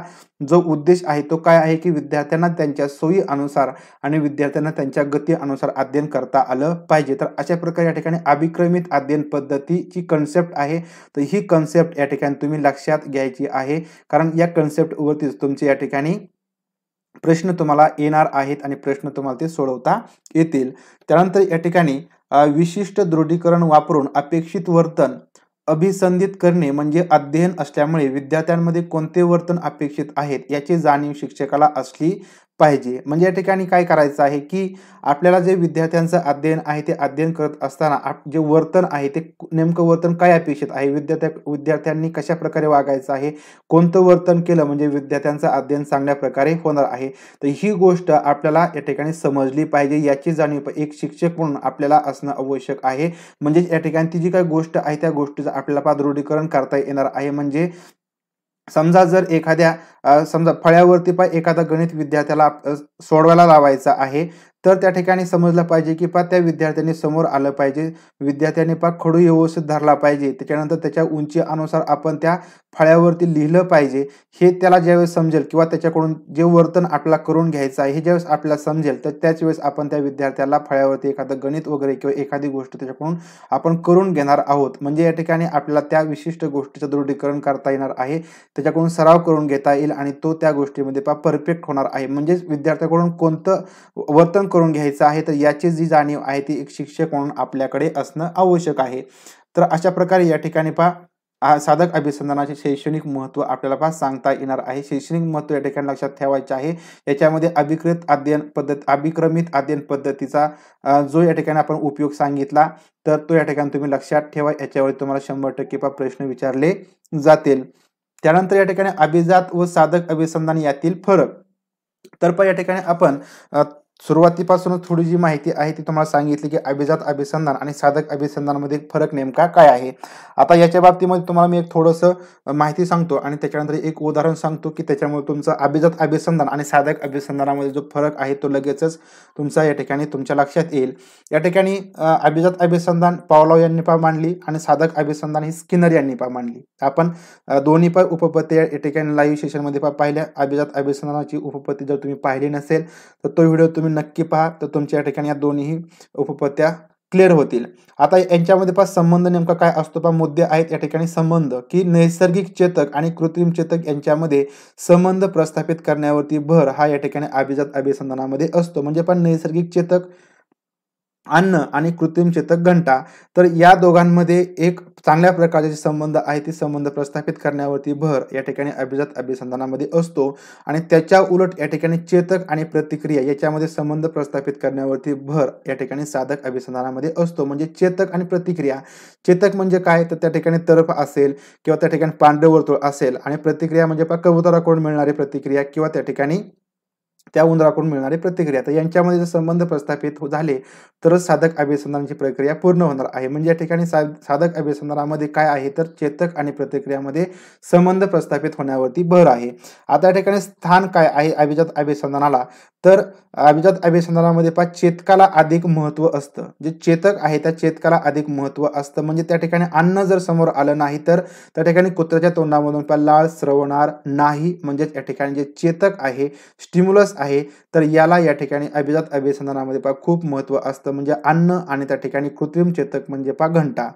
जो उद्देश आहे तो काय आहे की विद्यार्थ्यांना त्यांच्या सोयी अनुसार आणि विद्यार्थ्यांना त्यांच्या गती अनुसार अध्ययन करता आलं पाहिजे तर अशा प्रकारे या ठिकाणी अभिक्रमित अध्ययन पद्धतीची कन्सेप्ट आहे तर ही कन्सेप्ट या ठिकाणी तुम्ही लक्षात घ्यायची आहे कारण या कन्सेप्टवरतीच तुमचे या ठिकाणी प्रश्न तुम्हाला येणार आहेत आणि प्रश्न तुम्हाला ते सोडवता येतील त्यानंतर या ठिकाणी विशिष्ट दृढीकरण वापरून अपेक्षित वर्तन अभिसंधित करणे म्हणजे अध्ययन असल्यामुळे विद्यार्थ्यांमध्ये कोणते वर्तन अपेक्षित आहेत याची जाणीव शिक्षकाला असली पाहिजे म्हणजे या ठिकाणी काय करायचं आहे की आपल्याला जे विद्यार्थ्यांचं अध्ययन आहे ते अध्ययन करत असताना आप जे वर्तन आहे ते नेमकं वर्तन काय अपेक्षित आहे विद्यार्थ्या विद्यार्थ्यांनी कशाप्रकारे वागायचं आहे कोणतं वर्तन केलं म्हणजे विद्यार्थ्यांचं अध्ययन चांगल्या प्रकारे होणार आहे तर ही गोष्ट आपल्याला या ठिकाणी समजली पाहिजे याची जाणीव एक शिक्षक म्हणून आपल्याला असणं आवश्यक आहे म्हणजेच या ठिकाणी ती जी काय गोष्ट आहे त्या गोष्टीचं आपल्याला पादृढीकरण करता येणार आहे म्हणजे समजा जर एखाद्या समजा फळ्यावरती पण एखादा गणित विद्यार्थ्याला सोडवायला लावायचा आहे तर त्या ठिकाणी समजलं पाहिजे की पा त्या विद्यार्थ्यांनी समोर आलं पाहिजे विद्यार्थ्यांनी पा खडू व्यवस्थित धरला पाहिजे त्याच्यानंतर त्याच्या उंची अनुसार आपण त्या फळ्यावरती लिहिलं पाहिजे हे त्याला ज्यावेळेस समजेल किंवा त्याच्याकडून जे वर्तन आपल्याला करून घ्यायचं आहे हे ज्यावेळेस आपल्याला समजेल तर त्याच वेळेस आपण त्या विद्यार्थ्याला फळ्यावरती एखादं गणित वगैरे किंवा एखादी गोष्ट त्याच्याकडून आपण करून घेणार आहोत म्हणजे या ठिकाणी आपल्याला त्या विशिष्ट गोष्टीचं दृढीकरण करता येणार आहे त्याच्याकडून सराव करून घेता येईल आणि तो त्या गोष्टीमध्ये पा परफेक्ट होणार आहे म्हणजेच विद्यार्थ्याकडून कोणतं वर्तन करून घ्यायचं आहे तर याची जी जाणीव आहे ती एक शिक्षक म्हणून आपल्याकडे असणं आवश्यक आहे तर अशा प्रकारे या ठिकाणी पहा साधक अभिसंधानाचे शैक्षणिक महत्त्व आपल्याला पहा सांगता येणार आहे शैक्षणिक महत्त्व या ठिकाणी लक्षात ठेवायचे आहे याच्यामध्ये अभिकृत अध्ययन पद्धत अभिक्रमित अध्ययन पद्धतीचा जो या ठिकाणी आपण उपयोग सांगितला तर तो या ठिकाणी तुम्ही लक्षात ठेवा याच्यावर तुम्हाला शंभर टक्के प्रश्न विचारले जातील त्यानंतर या ठिकाणी अभिजात व साधक अभिसंधान यातील फरक तर पण या ठिकाणी आपण सुरुवातीपासूनच थोडी जी माहिती आहे ती तुम्हाला सांगितली की अभिजात अभिसंधान आणि साधक अभिसंधानमध्ये फरक नेमका काय आहे आता याच्या बाबतीमध्ये तुम्हाला मी एक थोडंसं माहिती सांगतो आणि त्याच्यानंतर एक उदाहरण सांगतो की त्याच्यामुळे तुमचा अभिजात अभिसंधान आणि साधक अभिसंधानामध्ये जो फरक आहे तो लगेचच तुमचा या ठिकाणी तुमच्या लक्षात येईल या ठिकाणी अभिजात अभिसंधान पावलाव यांनी पा मांडली आणि साधक अभिसंधान ही स्किनर यांनी पा मांडली आपण दोन्ही पण उपपत्ती या ठिकाणी लाईव्ह सेशनमध्ये पाहिल्या अभिजात अभिसंधानाची उपपत्ती जर तुम्ही पाहिली नसेल तर तो व्हिडिओ तुम्ही तुम्ही नक्की पहा तर तुमच्या या ठिकाणी या दोन्ही उपपत्या क्लिअर होतील आता यांच्यामध्ये पहा संबंध नेमका काय असतो पहा मुद्दे आहेत या ठिकाणी संबंध की नैसर्गिक चेतक आणि कृत्रिम चेतक यांच्यामध्ये संबंध प्रस्थापित करण्यावरती भर हा या ठिकाणी अभिजात अभिसंधानामध्ये असतो म्हणजे पण नैसर्गिक चेतक अन्न आणि कृत्रिम चेतक घंटा तर या दोघांमध्ये एक चांगल्या प्रकारचे संबंध आहे ते संबंध प्रस्थापित करण्यावरती भर या ठिकाणी अभिजात अभिसंधानामध्ये असतो आणि त्याच्या उलट या ठिकाणी चेतक आणि प्रतिक्रिया याच्यामध्ये संबंध प्रस्थापित करण्यावरती भर या ठिकाणी साधक अभिसंधानामध्ये असतो म्हणजे चेतक आणि प्रतिक्रिया चेतक म्हणजे काय तर त्या ठिकाणी तर्फ असेल किंवा त्या ठिकाणी पांढरवर्तुळ असेल आणि प्रतिक्रिया म्हणजे कबुतराकडून मिळणारी प्रतिक्रिया किंवा त्या ठिकाणी त्या उंदराकडून मिळणारी प्रतिक्रिया तर यांच्यामध्ये जर संबंध प्रस्थापित हो झाले तरच साधक अभिसंधानाची प्रक्रिया पूर्ण होणार आहे म्हणजे या ठिकाणी साधक अभिसंधानामध्ये काय आहे तर चेतक आणि प्रतिक्रियामध्ये संबंध प्रस्थापित होण्यावरती भर आहे आता या ठिकाणी स्थान काय आहे अभिजात अभिसंधानाला तर अभिजात अभिसंधानामध्ये पहा चेतकाला अधिक महत्त्व असतं जे चेतक आहे त्या चेतकाला अधिक महत्त्व असतं म्हणजे त्या ठिकाणी अन्न जर समोर आलं नाही तर त्या ठिकाणी कुत्र्याच्या तोंडामधून पहा लाळ स्रवणार नाही म्हणजेच या ठिकाणी जे चेतक आहे स्टिम्युलस आहे तर याला या ठिकाणी अभिजात अभिसंधानामध्ये पहा खूप महत्व असतं म्हणजे अन्न आणि त्या ठिकाणी कृत्रिम चेतक म्हणजे पा घंटा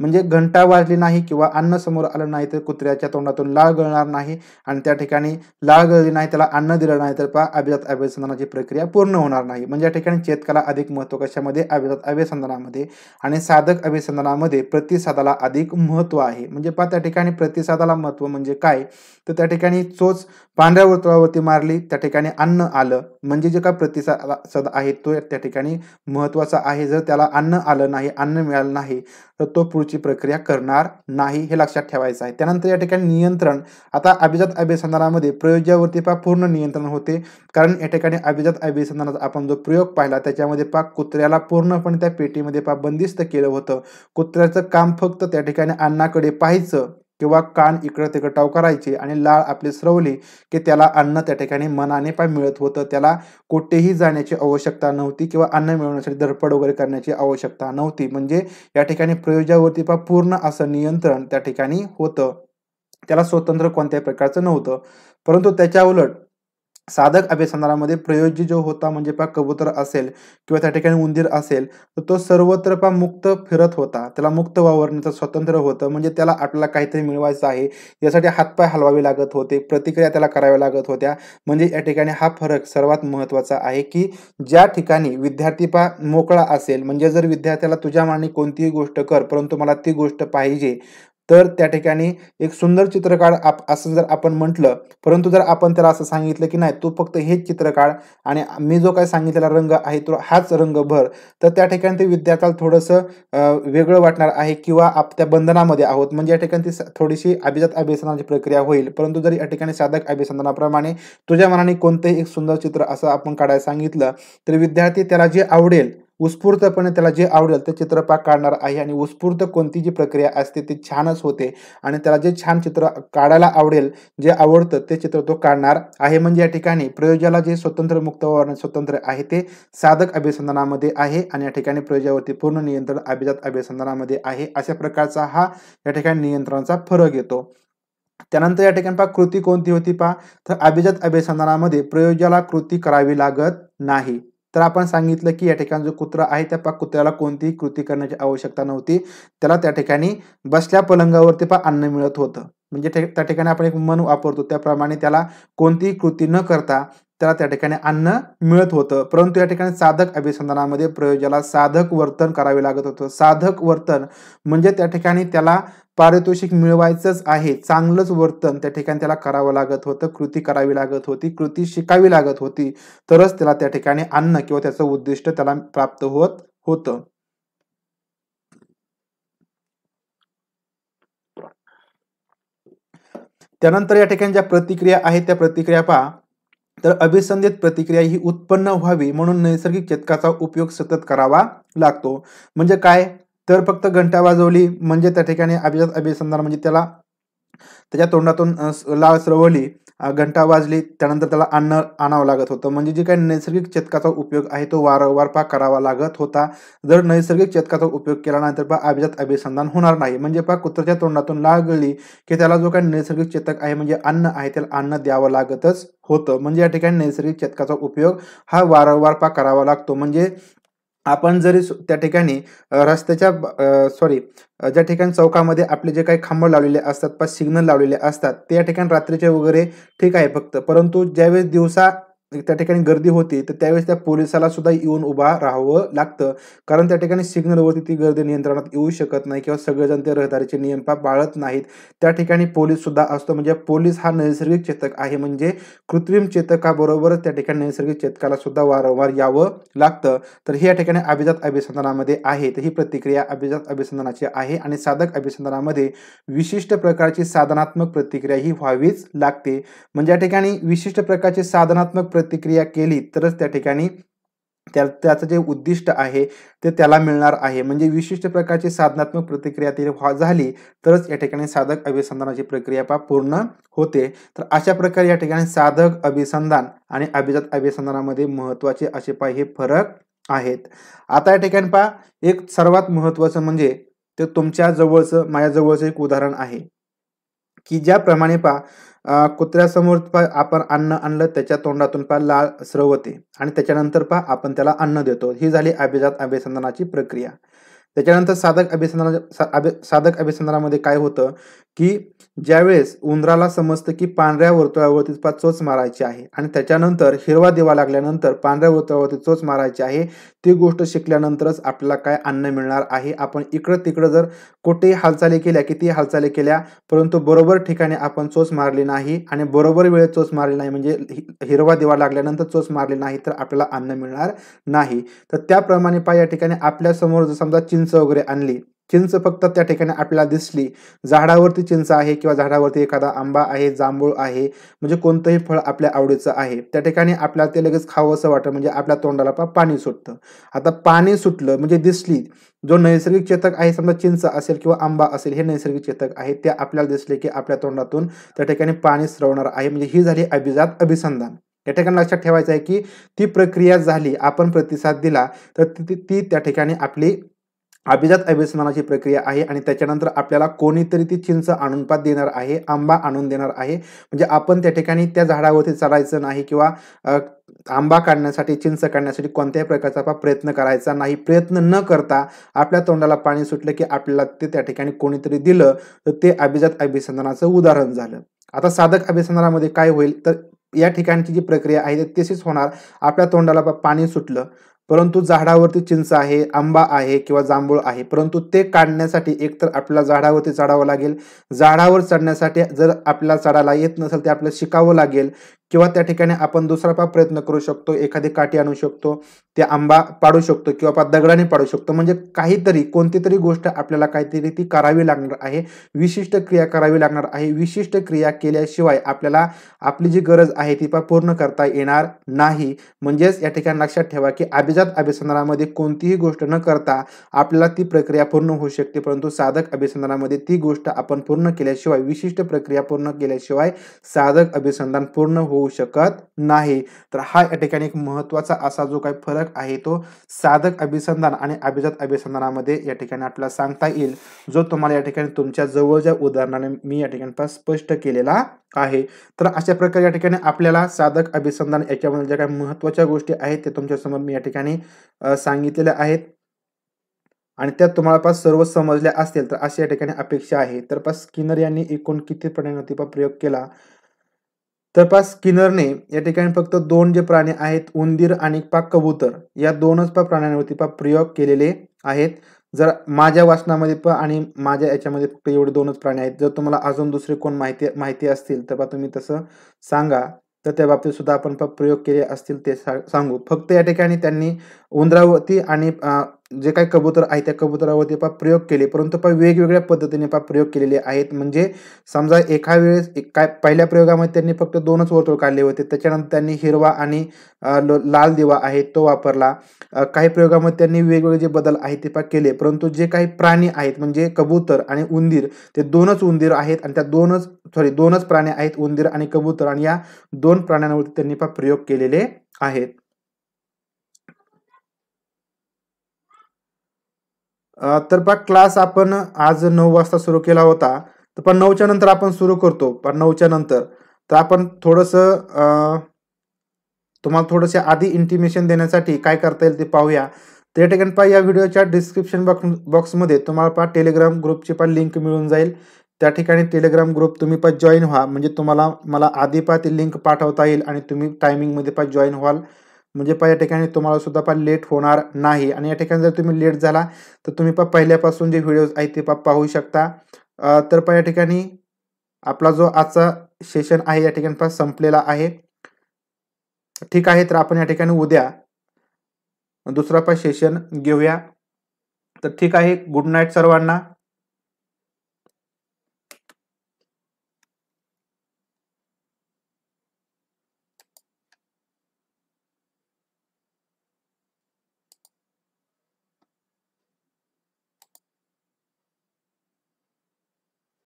म्हणजे घंटा वाजली नाही किंवा अन्न समोर आलं नाही तर कुत्र्याच्या तोंडातून लाळ गळणार नाही आणि त्या ठिकाणी लाळ गळली नाही त्याला अन्न दिलं नाही तर पहा अभिजात अभिसंधानाची प्रक्रिया पूर्ण होणार नाही म्हणजे या ठिकाणी चेतकाला अधिक महत्त्व कशामध्ये अभिजात अभिसंधानामध्ये आणि साधक अभिसंधानामध्ये प्रतिसादाला अधिक महत्त्व आहे म्हणजे पहा त्या ठिकाणी प्रतिसादाला महत्त्व म्हणजे काय तर त्या ठिकाणी चोच पांढऱ्या वर्तुळावरती मारली त्या ठिकाणी अन्न आलं म्हणजे जे का प्रतिसाद आहे तो त्या ठिकाणी महत्त्वाचा आहे जर त्याला अन्न आलं नाही अन्न मिळालं नाही तर तो पुढची प्रक्रिया करणार नाही हे लक्षात ठेवायचं आहे त्यानंतर या ठिकाणी नियंत्रण आता अभिजात अभिसंधानामध्ये प्रयोजावरती पा पूर्ण नियंत्रण होते कारण या ठिकाणी अभिजात अभिसंधानाचा आपण जो प्रयोग पाहिला त्याच्यामध्ये पा कुत्र्याला पूर्णपणे त्या पेटीमध्ये पा बंदिस्त केलं होतं कुत्र्याचं काम फक्त त्या ठिकाणी अन्नाकडे पाहायचं किंवा कान इकडं तिकडे टाव करायचे आणि लाळ आपले स्रवली की त्याला अन्न त्या ठिकाणी मनाने पण मिळत होतं त्याला कुठेही जाण्याची आवश्यकता नव्हती किंवा अन्न मिळवण्यासाठी धडपड वगैरे करण्याची आवश्यकता नव्हती म्हणजे या ठिकाणी प्रयोजावरती पण पूर्ण असं नियंत्रण त्या ठिकाणी होतं त्याला स्वतंत्र कोणत्याही प्रकारचं नव्हतं परंतु त्याच्या उलट साधक अभ्यासनामध्ये प्रयोज्य जो होता म्हणजे पा कबूतर असेल किंवा त्या ठिकाणी उंदीर असेल तर तो सर्वत्र पा मुक्त फिरत होता त्याला मुक्त वावरण्याचं स्वतंत्र होतं म्हणजे त्याला आपल्याला काहीतरी मिळवायचं आहे यासाठी हातपाय हलवावे लागत होते प्रतिक्रिया त्याला कराव्या लागत होत्या म्हणजे या ठिकाणी हा फरक सर्वात महत्त्वाचा आहे की ज्या ठिकाणी विद्यार्थी पा मोकळा असेल म्हणजे जर विद्यार्थ्याला तुझ्या मानाने कोणतीही गोष्ट कर परंतु मला ती गोष्ट पाहिजे तर त्या ठिकाणी एक सुंदर चित्र काढ आप असं जर आपण म्हटलं परंतु जर आपण त्याला असं सांगितलं की नाही तू फक्त हेच चित्र काढ आणि मी जो काय सांगितलेला रंग आहे तो हाच रंग भर तर त्या ठिकाणी ते विद्यार्थ्याला थोडंसं वेगळं वाटणार आहे किंवा आप त्या बंधनामध्ये आहोत म्हणजे या ठिकाणी ती थोडीशी अभिजात अभ्यासनाची प्रक्रिया होईल परंतु जर या ठिकाणी साधक अभिसंदनाप्रमाणे तुझ्या मनाने कोणतंही एक सुंदर चित्र असं आपण काढायला सांगितलं तर विद्यार्थी त्याला जे आवडेल उत्स्फूर्तपणे त्याला जे आवडेल ते पा काढणार आहे आणि उत्स्फूर्त कोणती जी प्रक्रिया असते ती छानच होते आणि त्याला जे छान चित्र काढायला आवडेल जे आवडतं ते चित्र तो काढणार आहे म्हणजे या ठिकाणी प्रयोजाला जे स्वतंत्र मुक्त वर्ण स्वतंत्र आहे ते साधक अभिसंधनामध्ये आहे आणि या ठिकाणी प्रयोजावरती पूर्ण नियंत्रण अभिजात अभिसंधनामध्ये आहे अशा प्रकारचा हा या ठिकाणी नियंत्रणाचा फरक येतो त्यानंतर या ठिकाणी पहा कृती कोणती होती पहा तर अभिजात अभिसंधनामध्ये प्रयोजाला कृती करावी लागत नाही तर आपण सांगितलं की या ठिकाणी जो कुत्रा आहे त्या कुत्र्याला कोणतीही कृती करण्याची आवश्यकता नव्हती त्याला त्या ठिकाणी बसल्या पलंगावरती पा अन्न मिळत होतं म्हणजे त्या ठिकाणी आपण एक मन वापरतो त्याप्रमाणे त्याला कोणतीही कृती न करता त्याला त्या ठिकाणी अन्न मिळत होतं परंतु या ठिकाणी साधक अभिसंधानामध्ये प्रयोजाला साधक वर्तन करावे लागत होतं साधक वर्तन म्हणजे त्या ठिकाणी त्याला पारितोषिक मिळवायचंच आहे चांगलंच वर्तन त्या ठिकाणी त्याला करावं लागत होतं कृती करावी लागत होती कृती शिकावी लागत होती तरच त्याला त्या ठिकाणी अन्न किंवा त्याचं उद्दिष्ट त्याला प्राप्त होत होतं त्यानंतर या ठिकाणी ज्या प्रतिक्रिया आहेत त्या प्रतिक्रिया पहा तर अभिसंधित प्रतिक्रिया ही उत्पन्न व्हावी म्हणून नैसर्गिक शेतकाचा उपयोग सतत करावा लागतो म्हणजे काय तर फक्त घंटा वाजवली म्हणजे त्या ठिकाणी अभिजात अभिसंधान म्हणजे त्याला त्याच्या तोंडातून लाळ स्रवली घंटा वाजली त्यानंतर त्याला अन्न आणावं लागत होतं म्हणजे जे काही नैसर्गिक चेतकाचा उपयोग आहे तो वारंवार पा करावा लागत होता जर नैसर्गिक चेतकाचा उपयोग केला नाही पा अभिजात अभिसंधान होणार नाही म्हणजे पा कुत्र्याच्या तोंडातून लाळ गळली की त्याला जो काही नैसर्गिक चेतक आहे म्हणजे अन्न आहे त्याला अन्न द्यावं लागतच होतं म्हणजे या ठिकाणी नैसर्गिक चेतकाचा उपयोग हा वारंवार पा करावा लागतो म्हणजे आपण जरी त्या ठिकाणी रस्त्याच्या सॉरी ज्या ठिकाणी चौकामध्ये आपले जे काही खांब लावलेले असतात पा सिग्नल लावलेले असतात त्या ठिकाणी रात्रीचे वगैरे ठीक आहे फक्त परंतु ज्यावेळेस दिवसा त्या ठिकाणी गर्दी होती तर त्यावेळेस त्या पोलिसाला सुद्धा येऊन उभा राहावं लागतं कारण त्या ठिकाणी सिग्नलवरती ती गर्दी नियंत्रणात येऊ शकत नाही किंवा सगळेजण ते रहदारीचे नियम पाळत नाहीत त्या ठिकाणी पोलीस सुद्धा असतो म्हणजे पोलीस हा नैसर्गिक चेतक आहे म्हणजे कृत्रिम चेतकाबरोबर त्या ठिकाणी नैसर्गिक चेतकाला सुद्धा वारंवार यावं लागतं तर हे या ठिकाणी अभिजात अभिसंधनामध्ये आहे तर ही प्रतिक्रिया अभिजात अभिसंधनाची आहे आणि साधक अभिसंधनामध्ये विशिष्ट प्रकारची साधनात्मक प्रतिक्रिया ही व्हावीच लागते म्हणजे या ठिकाणी विशिष्ट प्रकारची साधनात्मक प्रतिक्रिया केली तरच त्या ठिकाणी त्या त्याचं जे उद्दिष्ट आहे ते त्याला मिळणार आहे म्हणजे विशिष्ट प्रकारची साधनात्मक प्रतिक्रिया ती झाली तरच या ठिकाणी साधक अभिसंधानाची प्रक्रिया पा पूर्ण होते तर अशा प्रकारे या ठिकाणी साधक अभिसंधान आणि अभिजात अभिसंधानामध्ये महत्त्वाचे असे पा हे फरक आहेत आता या ठिकाणी पा एक सर्वात महत्त्वाचं म्हणजे ते तुमच्या जवळचं माझ्याजवळचं एक उदाहरण आहे की ज्याप्रमाणे पा कुत्र्यासमोर पहा आपण अन्न आणलं त्याच्या तोंडातून पहा लाळ स्रवते आणि त्याच्यानंतर पहा आपण त्याला अन्न देतो ही झाली अभिजात अभिसंदनाची प्रक्रिया त्याच्यानंतर साधक अभिसंदना साधक अभिसंदनामध्ये काय होतं की ज्यावेळेस उंदराला समजतं की पांढऱ्या वर्तुळावरती चोच मारायची आहे आणि त्याच्यानंतर हिरवा दिवा लागल्यानंतर पांढऱ्या वर्तुळावरती चोच मारायची आहे ती गोष्ट शिकल्यानंतरच आपल्याला काय अन्न मिळणार आहे आपण इकडं तिकडं जर कुठेही हालचाली केल्या ती हालचाली केल्या परंतु बरोबर ठिकाणी आपण चोच मारली नाही आणि बरोबर वेळेत चोच मारली नाही म्हणजे हिरवा दिवा लागल्यानंतर चोच मारली नाही तर आपल्याला अन्न मिळणार नाही तर त्याप्रमाणे पा या ठिकाणी आपल्यासमोर जर समजा चिंच वगैरे आणली चिंच फक्त त्या ठिकाणी आपल्याला दिसली झाडावरती चिंच आहे किंवा झाडावरती एखादा आंबा आहे जांभूळ आहे म्हणजे कोणतंही फळ आपल्या आवडीचं आहे त्या ठिकाणी आपल्याला ते लगेच खावं असं वाटतं म्हणजे आपल्या तोंडाला पाणी सुटतं आता पाणी सुटलं म्हणजे दिसली जो नैसर्गिक चेतक आहे समजा चिंच असेल किंवा आंबा असेल हे नैसर्गिक चेतक आहे ते आपल्याला दिसले की आपल्या तोंडातून त्या ठिकाणी पाणी स्रवणार आहे म्हणजे ही झाली अभिजात अभिसंधान या ठिकाणी लक्षात ठेवायचं आहे की ती प्रक्रिया झाली आपण प्रतिसाद दिला तर ती त्या ठिकाणी आपली अभिजात अभिसनाची प्रक्रिया आहे आणि त्याच्यानंतर आपल्याला कोणीतरी ती चिंच पात देणार आहे आंबा आणून देणार आहे म्हणजे आपण त्या ठिकाणी त्या झाडावरती चढायचं नाही किंवा आंबा काढण्यासाठी चिंच काढण्यासाठी कोणत्याही प्रकारचा प्रयत्न करायचा नाही प्रयत्न न करता आपल्या तोंडाला पाणी सुटलं की आपल्याला ते त्या ठिकाणी कोणीतरी दिलं तर ते अभिजात अभिसंधानाचं उदाहरण झालं आता साधक अभिसंदनामध्ये काय होईल तर या ठिकाणची जी प्रक्रिया आहे ते तशीच होणार आपल्या तोंडाला पाणी सुटलं परंतु झाडावरती चिंच आहे आंबा आहे किंवा जांभूळ आहे परंतु ते काढण्यासाठी एकतर आपल्याला झाडावरती चढावं लागेल झाडावर चढण्यासाठी जर आपल्याला चढायला येत नसेल ते आपल्याला शिकावं लागेल किंवा त्या ठिकाणी आपण दुसरा पा प्रयत्न करू शकतो एखादी काठी आणू शकतो ते आंबा पाडू शकतो किंवा पा दगडाने पाडू शकतो म्हणजे काहीतरी कोणती तरी गोष्ट आपल्याला काहीतरी ती करावी लागणार आहे विशिष्ट क्रिया करावी लागणार आहे विशिष्ट क्रिया केल्याशिवाय आपल्याला आपली जी गरज आहे ती पा पूर्ण करता येणार नाही म्हणजेच या ठिकाणी लक्षात ठेवा की अभिजात अभिसंधानामध्ये कोणतीही गोष्ट न करता आपल्याला ती प्रक्रिया पूर्ण होऊ शकते परंतु साधक अभिसंधानामध्ये ती गोष्ट आपण पूर्ण केल्याशिवाय विशिष्ट प्रक्रिया पूर्ण केल्याशिवाय साधक अभिसंधान पूर्ण होऊ होऊ शकत नाही तर हा या ठिकाणी एक महत्त्वाचा असा जो काही फरक आहे तो साधक अभिसंधान आणि अभिजात अभिसंधानामध्ये या ठिकाणी आपल्याला सांगता येईल जो तुम्हाला या ठिकाणी तुमच्या जवळच्या उदाहरणाने मी या ठिकाणी स्पष्ट केलेला आहे तर अशा प्रकारे या ठिकाणी आपल्याला साधक अभिसंधान याच्यामध्ये ज्या काही महत्त्वाच्या गोष्टी आहेत ते तुमच्यासमोर मी या ठिकाणी सांगितलेल्या आहेत आणि त्या तुम्हाला पास सर्व समजल्या असतील तर अशी या ठिकाणी अपेक्षा आहे तर पास स्किनर यांनी एकूण किती प्रणयनोतीपा प्रयोग केला तर पा स्किनरने या ठिकाणी फक्त दोन जे प्राणी आहेत उंदीर आणि पा कबूतर या दोनच पा प्राण्यांवरती पा प्रयोग केलेले आहेत जर माझ्या वाचनामध्ये पा आणि माझ्या याच्यामध्ये फक्त एवढे दोनच प्राणी आहेत जर तुम्हाला अजून दुसरे कोण माहिती माहिती असतील तर पहा तुम्ही तसं सांगा तर त्या बाबतीत सुद्धा आपण प्रयोग केले असतील ते सांगू फक्त या ठिकाणी त्यांनी उंदरावरती आणि जे काही कबूतर आहे त्या कबुतरावरती पहा प्रयोग केले परंतु पा वेगवेगळ्या पद्धतीने पा प्रयोग केलेले आहेत म्हणजे समजा एका वेळेस एक काय पहिल्या प्रयोगामध्ये त्यांनी फक्त दोनच वर्तुळ काढले होते त्याच्यानंतर त्यांनी हिरवा आणि लाल दिवा आहे तो वापरला काही प्रयोगामध्ये त्यांनी वेगवेगळे जे बदल आहेत ते पा केले परंतु जे काही प्राणी आहेत म्हणजे कबूतर आणि उंदीर ते दोनच उंदीर आहेत आणि त्या दोनच सॉरी दोनच प्राणी आहेत उंदीर आणि कबूतर आणि या दोन प्राण्यांवरती त्यांनी पा प्रयोग केलेले आहेत तर बघ क्लास आपण आज नऊ वाजता सुरू केला होता तर पण नऊच्या नंतर आपण सुरू करतो पण नऊच्या नंतर तर आपण थोडस तुम्हाला थोडस आधी इंटिमेशन देण्यासाठी काय करता येईल ते पाहूया त्या ठिकाणी पहा या व्हिडिओच्या डिस्क्रिप्शन बॉक्स बॉक्समध्ये तुम्हाला पहा टेलिग्राम ग्रुपची पण लिंक मिळून जाईल त्या ठिकाणी टेलिग्राम ग्रुप तुम्ही पण जॉईन व्हा म्हणजे तुम्हाला मला आधी पहा ती लिंक पाठवता येईल आणि तुम्ही टायमिंगमध्ये पण जॉईन व्हाल म्हणजे पहा या ठिकाणी तुम्हाला सुद्धा पण लेट होणार नाही आणि या ठिकाणी जर तुम्ही लेट झाला तर तुम्ही पहा पहिल्यापासून जे व्हिडिओज आहेत ते पाहू शकता तर पहा या ठिकाणी आपला जो आजचा सेशन आहे या ठिकाणी पहा संपलेला आहे ठीक आहे तर आपण या ठिकाणी उद्या दुसरा पहा सेशन घेऊया तर ठीक आहे गुड नाईट सर्वांना